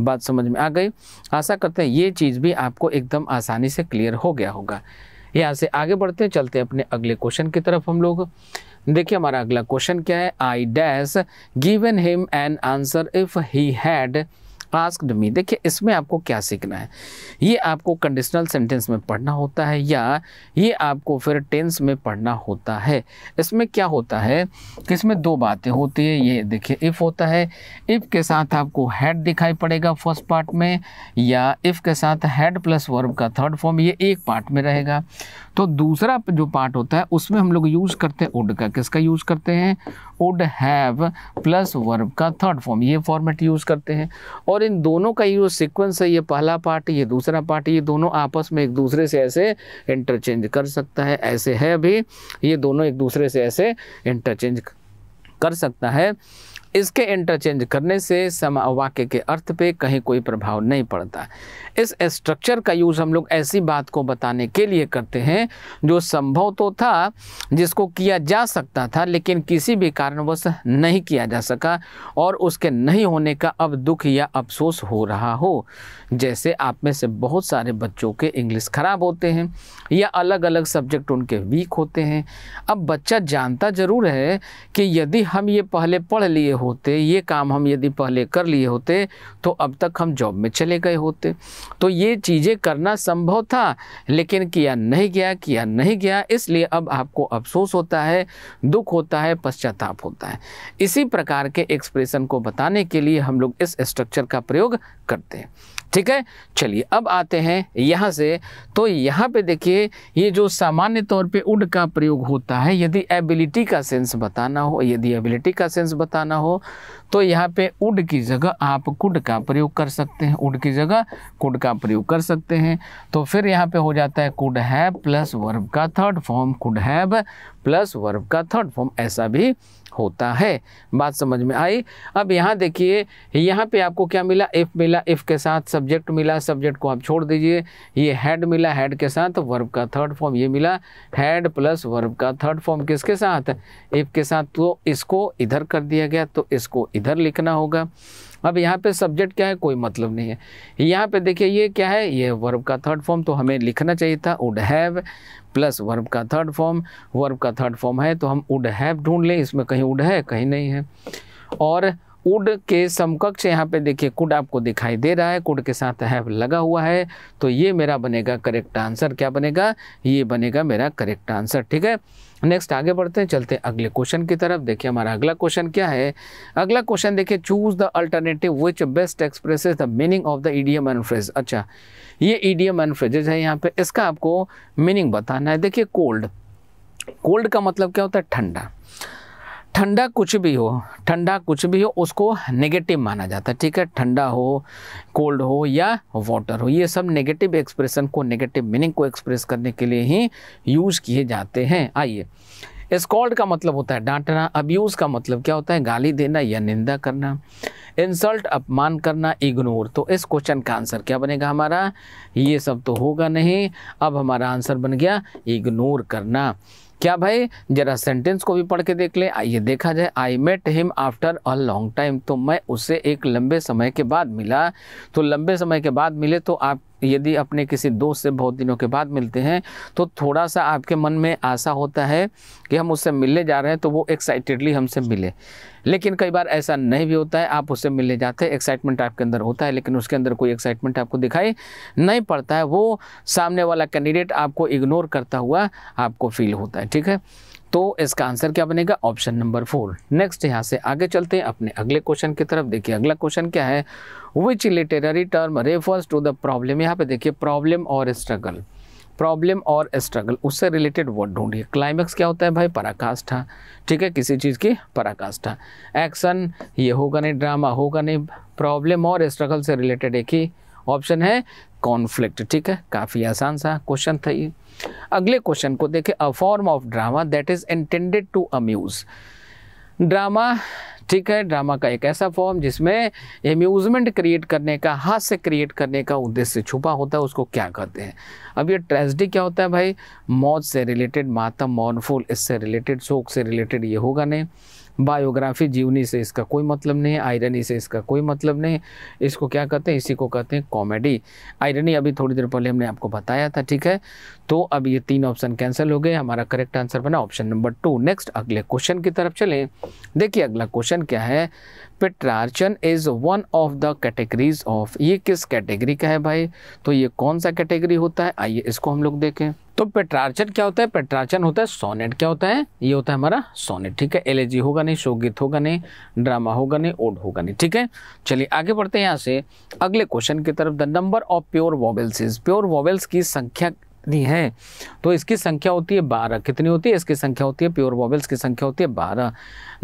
बात समझ में आ गई आशा करते हैं ये चीज़ भी आपको एकदम आसानी से क्लियर हो गया होगा यहाँ से आगे बढ़ते हैं चलते हैं अपने अगले क्वेश्चन की तरफ हम लोग देखिए हमारा अगला क्वेश्चन क्या है I dash given him an answer if he had asked me देखिए इसमें आपको क्या सीखना है ये आपको कंडीशनल सेंटेंस में पढ़ना होता है या ये आपको फिर टेंस में पढ़ना होता है इसमें क्या होता है कि इसमें दो बातें होती है ये देखिए इफ़ होता है इफ़ के साथ आपको हैड दिखाई पड़ेगा फर्स्ट पार्ट में या इफ़ के साथ हैड प्लस वर्ब का थर्ड फॉर्म ये एक पार्ट में रहेगा तो दूसरा जो पार्ट होता है उसमें हम लोग यूज़ करते हैं उड का किसका यूज़ करते हैं उड हैव प्लस वर्ब का थर्ड फॉर्म ये फॉर्मेट यूज़ करते हैं और और इन दोनों का जो सिक्वेंस है ये पहला पार्ट ये दूसरा पार्ट ये दोनों आपस में एक दूसरे से ऐसे इंटरचेंज कर सकता है ऐसे है अभी ये दोनों एक दूसरे से ऐसे इंटरचेंज कर सकता है इसके इंटरचेंज करने से समा वाक्य के अर्थ पे कहीं कोई प्रभाव नहीं पड़ता इस स्ट्रक्चर का यूज़ हम लोग ऐसी बात को बताने के लिए करते हैं जो संभव तो था जिसको किया जा सकता था लेकिन किसी भी कारणवश नहीं किया जा सका और उसके नहीं होने का अब दुख या अफसोस हो रहा हो जैसे आप में से बहुत सारे बच्चों के इंग्लिश ख़राब होते हैं या अलग अलग सब्जेक्ट उनके वीक होते हैं अब बच्चा जानता ज़रूर है कि यदि हम ये पहले पढ़ लिए होते ये काम हम यदि पहले कर लिए होते तो अब तक हम जॉब में चले गए होते तो ये चीज़ें करना संभव था लेकिन किया नहीं गया किया नहीं गया इसलिए अब आपको अफसोस होता है दुख होता है पश्चाताप होता है इसी प्रकार के एक्सप्रेशन को बताने के लिए हम लोग इस स्ट्रक्चर का प्रयोग करते हैं ठीक है चलिए अब आते हैं यहाँ से तो यहाँ पे देखिए ये जो सामान्य तौर पे उड का प्रयोग होता है यदि एबिलिटी का सेंस बताना हो यदि एबिलिटी का सेंस बताना हो तो यहाँ पे उड की जगह आप कुड का प्रयोग कर सकते हैं उड की जगह कुड का प्रयोग कर सकते हैं तो फिर यहाँ पे हो जाता है कुड हैव प्लस वर्ब का third form could have plus verb का थर्ड फॉर्म ऐसा भी होता है बात समझ में आई अब यहाँ देखिए यहाँ पे आपको क्या मिला इफ़ मिला इफ़ के साथ सब्जेक्ट मिला सब्जेक्ट को आप छोड़ दीजिए ये हैड मिला हैड के साथ वर्ब का थर्ड फॉर्म ये मिला हैड प्लस वर्ब का थर्ड फॉर्म किसके साथ इफ़ के साथ तो इसको इधर कर दिया गया तो इसको इधर लिखना होगा अब यहाँ पे सब्जेक्ट क्या है कोई मतलब नहीं है यहाँ पे देखिए ये क्या है ये वर्ब का थर्ड फॉर्म तो हमें लिखना चाहिए था वुड हैव प्लस वर्ब का थर्ड फॉर्म वर्ब का थर्ड फॉर्म है तो हम वुड हैव ढूंढ लें इसमें कहीं वुड है कहीं नहीं है और उड के समकक्ष यहाँ पे देखिए कुड आपको दिखाई दे रहा है कुड के साथ हैव लगा हुआ है तो ये मेरा बनेगा करेक्ट आंसर क्या बनेगा ये बनेगा मेरा करेक्ट आंसर ठीक है नेक्स्ट आगे बढ़ते हैं चलते हैं अगले क्वेश्चन की तरफ देखिए हमारा अगला क्वेश्चन क्या है अगला क्वेश्चन देखिए choose the alternative which best express the meaning of the idiom and phrase अच्छा ये ईडीएम एंड फ्रेजेज है यहाँ पे इसका आपको मीनिंग बताना है देखिए कोल्ड कोल्ड का मतलब क्या होता है ठंडा ठंडा कुछ भी हो ठंडा कुछ भी हो उसको नेगेटिव माना जाता है ठीक है ठंडा हो कोल्ड हो या वाटर हो ये सब नेगेटिव एक्सप्रेशन को नेगेटिव मीनिंग को एक्सप्रेस करने के लिए ही यूज़ किए जाते हैं आइए स्कॉल्ड का मतलब होता है डांटना अब्यूज़ का मतलब क्या होता है गाली देना या निंदा करना इंसल्ट अपमान करना इग्नोर तो इस क्वेश्चन का आंसर क्या बनेगा हमारा ये सब तो होगा नहीं अब हमारा आंसर बन गया इग्नोर करना क्या भाई जरा सेंटेंस को भी पढ़ के देख ले आइए देखा जाए I met him after a long time तो मैं उसे एक लंबे समय के बाद मिला तो लंबे समय के बाद मिले तो आप यदि अपने किसी दोस्त से बहुत दिनों के बाद मिलते हैं तो थोड़ा सा आपके मन में आशा होता है कि हम उससे मिलने जा रहे हैं तो वो एक्साइटेडली हमसे मिले लेकिन कई बार ऐसा नहीं भी होता है आप उससे मिलने जाते हैं एक्साइटमेंट आपके अंदर होता है लेकिन उसके अंदर कोई एक्साइटमेंट आपको दिखाई नहीं पड़ता है वो सामने वाला कैंडिडेट आपको इग्नोर करता हुआ आपको फील होता है ठीक है तो इसका आंसर क्या बनेगा ऑप्शन नंबर फोर नेक्स्ट यहाँ से आगे चलते हैं अपने अगले क्वेश्चन की तरफ देखिए अगला क्वेश्चन क्या है which literary term refers to the problem यहाँ पे देखिए प्रॉब्लम और स्ट्रगल प्रॉब्लम और स्ट्रगल उससे रिलेटेड वर्ड ढूंढिए क्लाइमेक्स क्या होता है भाई पराकाष्ठा ठीक है किसी चीज़ की पराकाष्ठा एक्शन ये होगा नहीं ड्रामा होगा नहीं प्रॉब्लम और स्ट्रगल से रिलेटेड एक ही ऑप्शन है कॉन्फ्लिक्ट ठीक है काफ़ी आसान सा क्वेश्चन था ये अगले क्वेश्चन को देखें a form of drama that is intended to amuse drama ठीक है ड्रामा का एक ऐसा फॉर्म जिसमें एम्यूज़मेंट क्रिएट करने का हास्य क्रिएट करने का उद्देश्य छुपा होता है उसको क्या कहते हैं अब ये ट्रेजडी क्या होता है भाई मौत से रिलेटेड मातम मौनफुल इससे रिलेटेड शोक से रिलेटेड ये होगा नहीं बायोग्राफी जीवनी से इसका कोई मतलब नहीं आयरनी से इसका कोई मतलब नहीं इसको क्या कहते हैं इसी को कहते हैं कॉमेडी आयरनी अभी थोड़ी देर पहले हमने आपको बताया था ठीक है तो अब ये तीन ऑप्शन कैंसिल हो गए हमारा करेक्ट आंसर बना ऑप्शन नंबर टू नेक्स्ट अगले क्वेश्चन की तरफ चलें देखिए अगला क्वेश्चन क्या है Petrarchan is one of the categories of ये किस कैटेगरी का है भाई तो ये कौन सा कैटेगरी होता है आइए इसको हम लोग देखें तो पेट्रार्चन क्या होता है पेट्रार्चन होता है सोनेट क्या होता है ये होता है हमारा सोनेट ठीक है एलेजी होगा नहीं शोकगीत होगा नहीं ड्रामा होगा नहीं ओड होगा नहीं ठीक है चलिए आगे बढ़ते हैं यहाँ से अगले क्वेश्चन की तरफ the number of pure vowels is pure vowels की संख्या कितनी है तो इसकी संख्या होती है बारह कितनी होती है इसकी संख्या होती है प्योर वॉबल्स की संख्या होती है बारह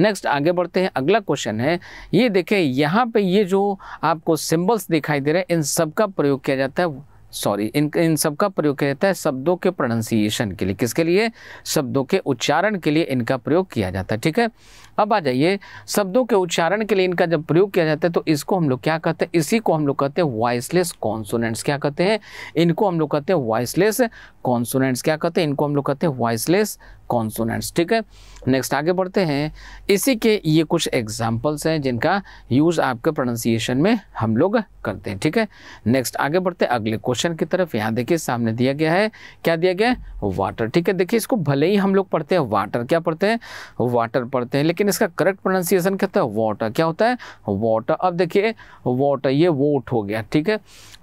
नेक्स्ट आगे बढ़ते हैं अगला क्वेश्चन है ये देखें यहाँ पे ये जो आपको सिम्बल्स दिखाई दे रहे हैं इन सब का प्रयोग किया जाता है सॉरी इन इन सब का प्रयोग किया जाता है शब्दों के प्रोनाउंसिएशन के लिए किसके लिए शब्दों के उच्चारण के लिए इनका प्रयोग किया जाता है ठीक है अब आ जाइए शब्दों के उच्चारण के लिए इनका जब प्रयोग किया जाता है तो इसको हम लोग क्या कहते हैं इसी को हम लोग कहते हैं वॉइसलेस कॉन्सोनेंट्स क्या कहते हैं इनको हम लोग कहते हैं वॉइसलेस कॉन्सोनेंट्स क्या कहते हैं इनको हम लोग कहते हैं वॉइसलेस कॉन्सोनेंट्स ठीक है नेक्स्ट आगे बढ़ते हैं इसी के ये कुछ एग्जाम्पल्स हैं जिनका यूज़ आपके प्रोनाउंसिएशन में हम लोग करते हैं ठीक है नेक्स्ट आगे बढ़ते हैं अगले क्वेश्चन की तरफ यहाँ देखिए सामने दिया गया है क्या दिया गया है वाटर ठीक है देखिए इसको भले ही हम लोग पढ़ते हैं वाटर क्या पढ़ते हैं वाटर पढ़ते हैं लेकिन इसका करेक्ट प्रोनाउंसिएशन क्या होता है वाटर क्या होता है वाटर अब देखिए वाटर ये वोट हो गया ठीक है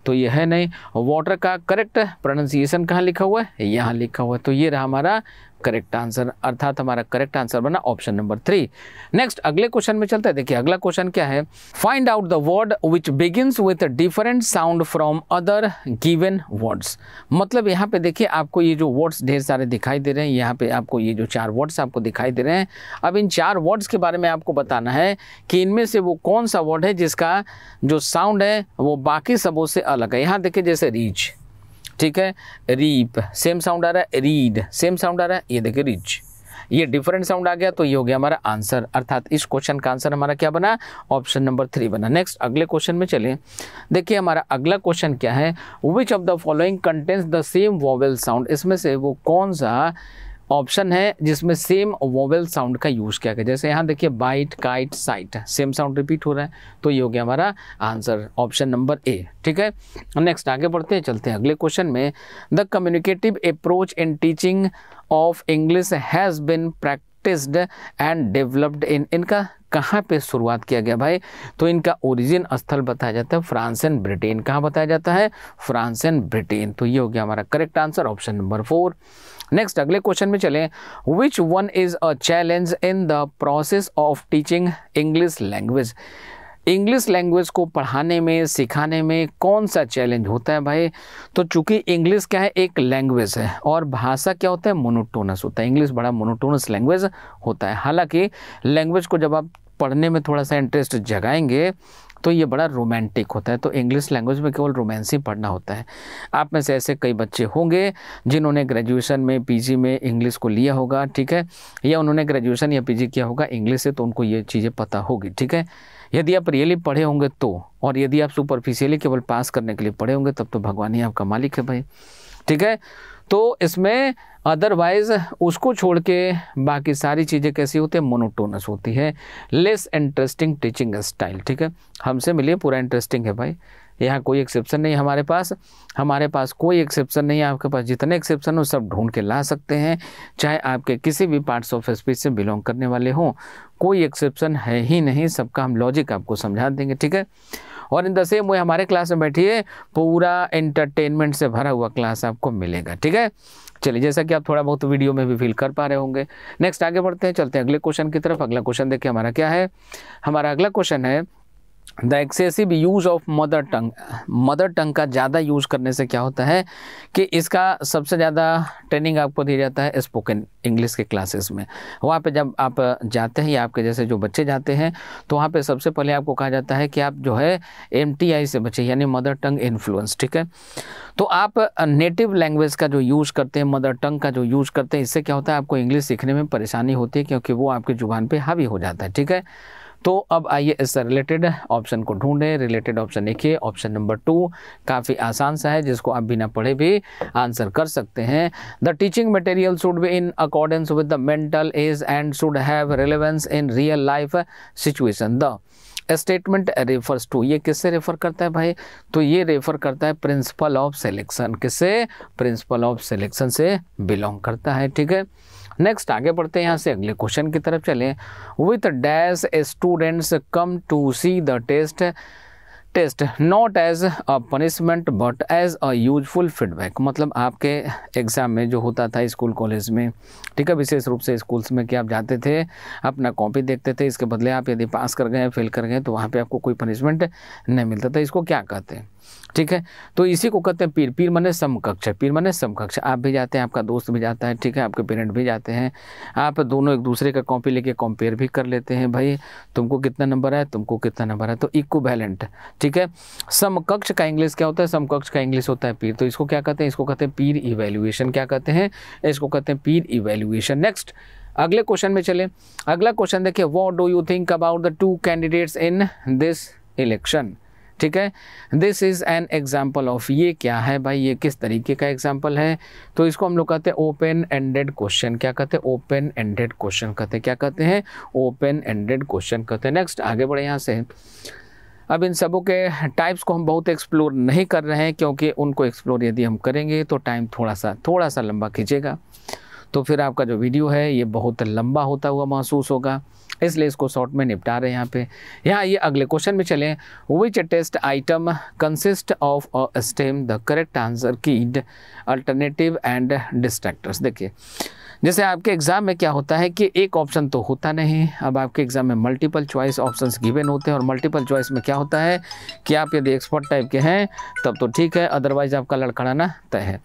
तो यह है नहीं वाटर का करेक्ट प्रोनाउंसिएशन कहाँ लिखा हुआ है यहाँ लिखा हुआ है तो ये रहा हमारा करेक्ट आंसर अर्थात हमारा करेक्ट आंसर बना ऑप्शन नंबर थ्री नेक्स्ट अगले क्वेश्चन में चलते हैं देखिए अगला क्वेश्चन क्या है find out the word which begins with different sound from other given words मतलब यहाँ पे देखिए आपको ये जो वर्ड्स ढेर सारे दिखाई दे रहे हैं यहाँ पे आपको ये जो चार वर्ड्स आपको दिखाई दे रहे हैं अब इन चार वर्ड्स के बारे में आपको बताना है कि इनमें से वो कौन सा वर्ड है जिसका जो साउंड है वो बाकी सबों से अलग है यहाँ देखिए जैसे रीच ठीक है रीप सेम साउंड आ रहा है रीड सेम साउंड आ रहा है ये देखिए रिच ये डिफरेंट साउंड आ गया तो ये हो गया हमारा आंसर अर्थात इस क्वेश्चन का आंसर हमारा क्या बना ऑप्शन नंबर थ्री बना नेक्स्ट अगले क्वेश्चन में चलिए देखिए हमारा अगला क्वेश्चन क्या है which of the following contents the same vowel sound इसमें से वो कौन सा ऑप्शन है जिसमें सेम वोवेल साउंड का यूज़ किया गया जैसे यहाँ देखिए bite kite site same sound repeat हो रहा है तो ये हो गया हमारा आंसर ऑप्शन नंबर ए ठीक है नेक्स्ट आगे बढ़ते हैं चलते हैं अगले क्वेश्चन में the communicative approach in teaching of English has been practice and developed in इनका कहाँ पे शुरुआत किया गया भाई तो इनका ओरिजिन स्थल बताया जाता है फ्रांस एंड ब्रिटेन कहाँ बताया जाता है फ्रांस एंड ब्रिटेन तो ये हो गया हमारा correct answer option number four next अगले क्वेश्चन में चलें which one is a challenge in the process of teaching English language English language को पढ़ाने में सिखाने में कौन सा चैलेंज होता है भाई तो चूंकि इंग्लिश क्या है एक लैंग्वेज है और भाषा क्या होता है मोनोटोनस होता है इंग्लिश बड़ा मोनोटोनस लैंग्वेज होता है हालांकि लैंग्वेज को जब आप पढ़ने में थोड़ा सा इंटरेस्ट जगाएंगे तो ये बड़ा रोमांटिक होता है तो इंग्लिश लैंग्वेज में केवल रोमांस ही पढ़ना होता है आप में से ऐसे कई बच्चे होंगे जिन्होंने ग्रेजुएशन में पीजी में इंग्लिश को लिया होगा ठीक है या उन्होंने ग्रेजुएशन या पीजी किया होगा इंग्लिश से तो उनको ये चीज़ें पता होगी ठीक है यदि आप रियली पढ़े होंगे तो और यदि आप सुपरफिशियली केवल पास करने के लिए पढ़े होंगे तब तो भगवान ही आपका मालिक है भाई ठीक है तो इसमें अदरवाइज़ उसको छोड़ के बाकी सारी चीज़ें कैसी होती है मोनोटोनस होती है लेस इंटरेस्टिंग टीचिंग स्टाइल ठीक है हमसे मिलिए पूरा इंटरेस्टिंग है भाई यहाँ कोई एक्सेप्शन नहीं हमारे पास हमारे पास कोई एक्सेप्शन नहीं है आपके पास जितने एक्सेप्शन हो सब ढूंढ के ला सकते हैं चाहे आपके किसी भी पार्ट्स ऑफ स्पीच से बिलोंग करने वाले हों कोई एक्सेप्शन है ही नहीं सबका हम लॉजिक आपको समझा देंगे ठीक है और इन द सेम वे हमारे क्लास में बैठिए पूरा एंटरटेनमेंट से भरा हुआ क्लास आपको मिलेगा ठीक है चलिए जैसा कि आप थोड़ा बहुत वीडियो में भी फील कर पा रहे होंगे नेक्स्ट आगे बढ़ते हैं चलते हैं अगले क्वेश्चन की तरफ अगला क्वेश्चन देखिए हमारा क्या है हमारा अगला क्वेश्चन है the excessive use of mother tongue mother tongue का ज़्यादा यूज़ करने से क्या होता है कि इसका सबसे ज़्यादा ट्रेनिंग आपको दिया जाता है स्पोकन इंग्लिश के क्लासेस में वहाँ पे जब आप जाते हैं या आपके जैसे जो बच्चे जाते हैं तो वहाँ पे सबसे पहले आपको कहा जाता है कि आप जो है एम से बचे यानी मदर टंग इन्फ्लुएंस ठीक है तो आप नेटिव लैंग्वेज का जो यूज़ करते हैं मदर टंग का जो यूज़ करते हैं इससे क्या होता है आपको इंग्लिश सीखने में परेशानी होती है क्योंकि वो आपकी ज़ुबान पर हावी हो जाता है ठीक है तो अब आइए इससे रिलेटेड ऑप्शन को ढूंढें रिलेटेड ऑप्शन लिखिए ऑप्शन नंबर टू काफ़ी आसान सा है जिसको आप बिना पढ़े भी आंसर कर सकते हैं the teaching material should be in accordance with the mental age and should have relevance in real life situation the statement refers to ये किससे रेफर करता है भाई तो ये रेफर करता है प्रिंसिपल ऑफ सिलेक्शन किससे प्रिंसिपल ऑफ सिलेक्शन से बिलोंग करता है ठीक है नेक्स्ट आगे बढ़ते हैं यहाँ से अगले क्वेश्चन की तरफ चले with dash students come to see the test test not as a punishment but as a useful feedback मतलब आपके एग्ज़ाम में जो होता था स्कूल कॉलेज में ठीक है विशेष रूप से स्कूल्स में कि आप जाते थे अपना कॉपी देखते थे इसके बदले आप यदि पास कर गए फेल कर गए तो वहाँ पे आपको कोई पनिशमेंट नहीं मिलता था इसको क्या कहते हैं ठीक है तो इसी को कहते हैं पीर पीर माने समकक्ष पीर माने समकक्ष आप भी जाते हैं आपका दोस्त भी जाता है ठीक है आपके पेरेंट भी जाते हैं आप दोनों एक दूसरे का कॉपी लेके कंपेयर भी कर लेते हैं भाई तुमको कितना नंबर आया तुमको कितना नंबर आया तो इक्व बैलेंट ठीक है समकक्ष का इंग्लिश क्या होता है समकक्ष का इंग्लिश होता है पीर तो इसको क्या कहते हैं इसको कहते हैं पीर इवेल्युएशन क्या कहते हैं इसको कहते हैं पीर इवेल्युएशन नेक्स्ट अगले क्वेश्चन में चले अगला क्वेश्चन देखिए what do you think about the two candidates in this election ठीक है this is an example of ये क्या है भाई ये किस तरीके का एग्ज़ाम्पल है तो इसको हम लोग कहते हैं ओपन एंडेड क्वेश्चन क्या कहते हैं ओपन एंडेड क्वेश्चन कहते हैं क्या कहते हैं ओपन एंडेड क्वेश्चन कहते हैं नेक्स्ट आगे बढ़े यहाँ से अब इन सबों के टाइप्स को हम बहुत एक्सप्लोर नहीं कर रहे हैं क्योंकि उनको एक्सप्लोर यदि हम करेंगे तो टाइम थोड़ा सा थोड़ा सा लंबा खींचेगा तो फिर आपका जो वीडियो है ये बहुत लंबा होता हुआ महसूस होगा इसलिए इसको शॉर्ट में निपटा रहे हैं यहाँ पे यहाँ ये अगले क्वेश्चन में चले which test item consist of a stem the correct answer keyed alternative and distractors देखिए जैसे आपके एग्ज़ाम में क्या होता है कि एक ऑप्शन तो होता नहीं अब आपके एग्ज़ाम में मल्टीपल चॉइस ऑप्शंस गिवन होते हैं और मल्टीपल चॉइस में क्या होता है कि आप यदि एक्सपर्ट टाइप के हैं तब तो ठीक है अदरवाइज़ आपका लड़खड़ाना तय है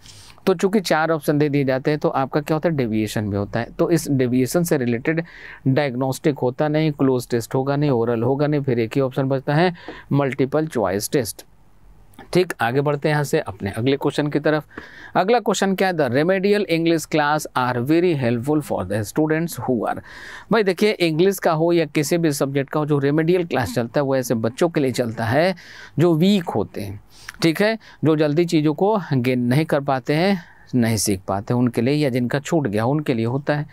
तो चूंकि चार ऑप्शन दे दिए जाते हैं तो आपका क्या होता है डेविएशन भी होता है तो इस डेविएशन से रिलेटेड डायग्नोस्टिक होता नहीं क्लोज टेस्ट होगा नहीं ओरल होगा नहीं फिर एक ही ऑप्शन बचता है मल्टीपल चॉइस टेस्ट ठीक आगे बढ़ते हैं यहाँ से अपने अगले क्वेश्चन की तरफ अगला क्वेश्चन क्या है the remedial English class are very helpful for the students who are भाई देखिए इंग्लिश का हो या किसी भी सब्जेक्ट का हो जो रेमेडियल क्लास चलता है वो ऐसे बच्चों के लिए चलता है जो वीक होते हैं ठीक है जो जल्दी चीज़ों को गेन नहीं कर पाते हैं नहीं सीख पाते उनके लिए या जिनका छूट गया उनके लिए होता है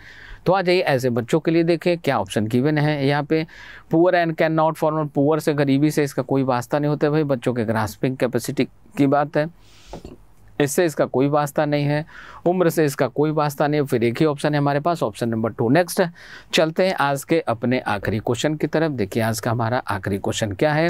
तो आ जाइए ऐसे बच्चों के लिए देखें क्या ऑप्शन गिवन है यहाँ पे poor and can not former poor से गरीबी से इसका कोई वास्ता नहीं होता भाई बच्चों के ग्रास्पिंग कैपेसिटी की बात है इससे इसका कोई वास्ता नहीं है उम्र से इसका कोई वास्ता नहीं है फिर एक ही ऑप्शन है हमारे पास ऑप्शन नंबर टू नेक्स्ट चलते हैं आज के अपने आखिरी क्वेश्चन की तरफ देखिए आज का हमारा आखिरी क्वेश्चन क्या है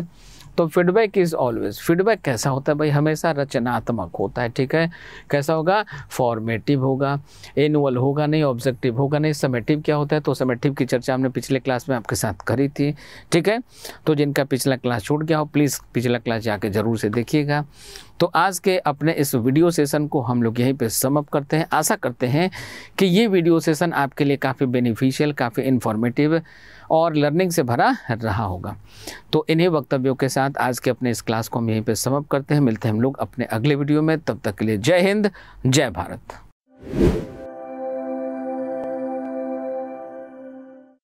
तो फीडबैक इज़ ऑलवेज फीडबैक कैसा होता है भाई हमेशा रचनात्मक होता है ठीक है कैसा होगा फॉर्मेटिव होगा एनुअल होगा नहीं ऑब्जेक्टिव होगा नहीं समेटिव क्या होता है तो समेटिव की चर्चा हमने पिछले क्लास में आपके साथ करी थी ठीक है तो जिनका पिछला क्लास छूट गया हो प्लीज़ पिछला क्लास जाके ज़रूर से देखिएगा तो आज के अपने इस वीडियो सेशन को हम लोग यहीं पे समअप करते हैं आशा करते हैं कि ये वीडियो सेशन आपके लिए काफ़ी बेनिफिशियल काफ़ी इन्फॉर्मेटिव और लर्निंग से भरा रहा होगा तो इन्हीं वक्तव्यों के साथ आज के अपने इस क्लास को हम यहीं पर समाप्त करते हैं मिलते हैं हम लोग अपने अगले वीडियो में तब तक के लिए जय हिंद जय भारत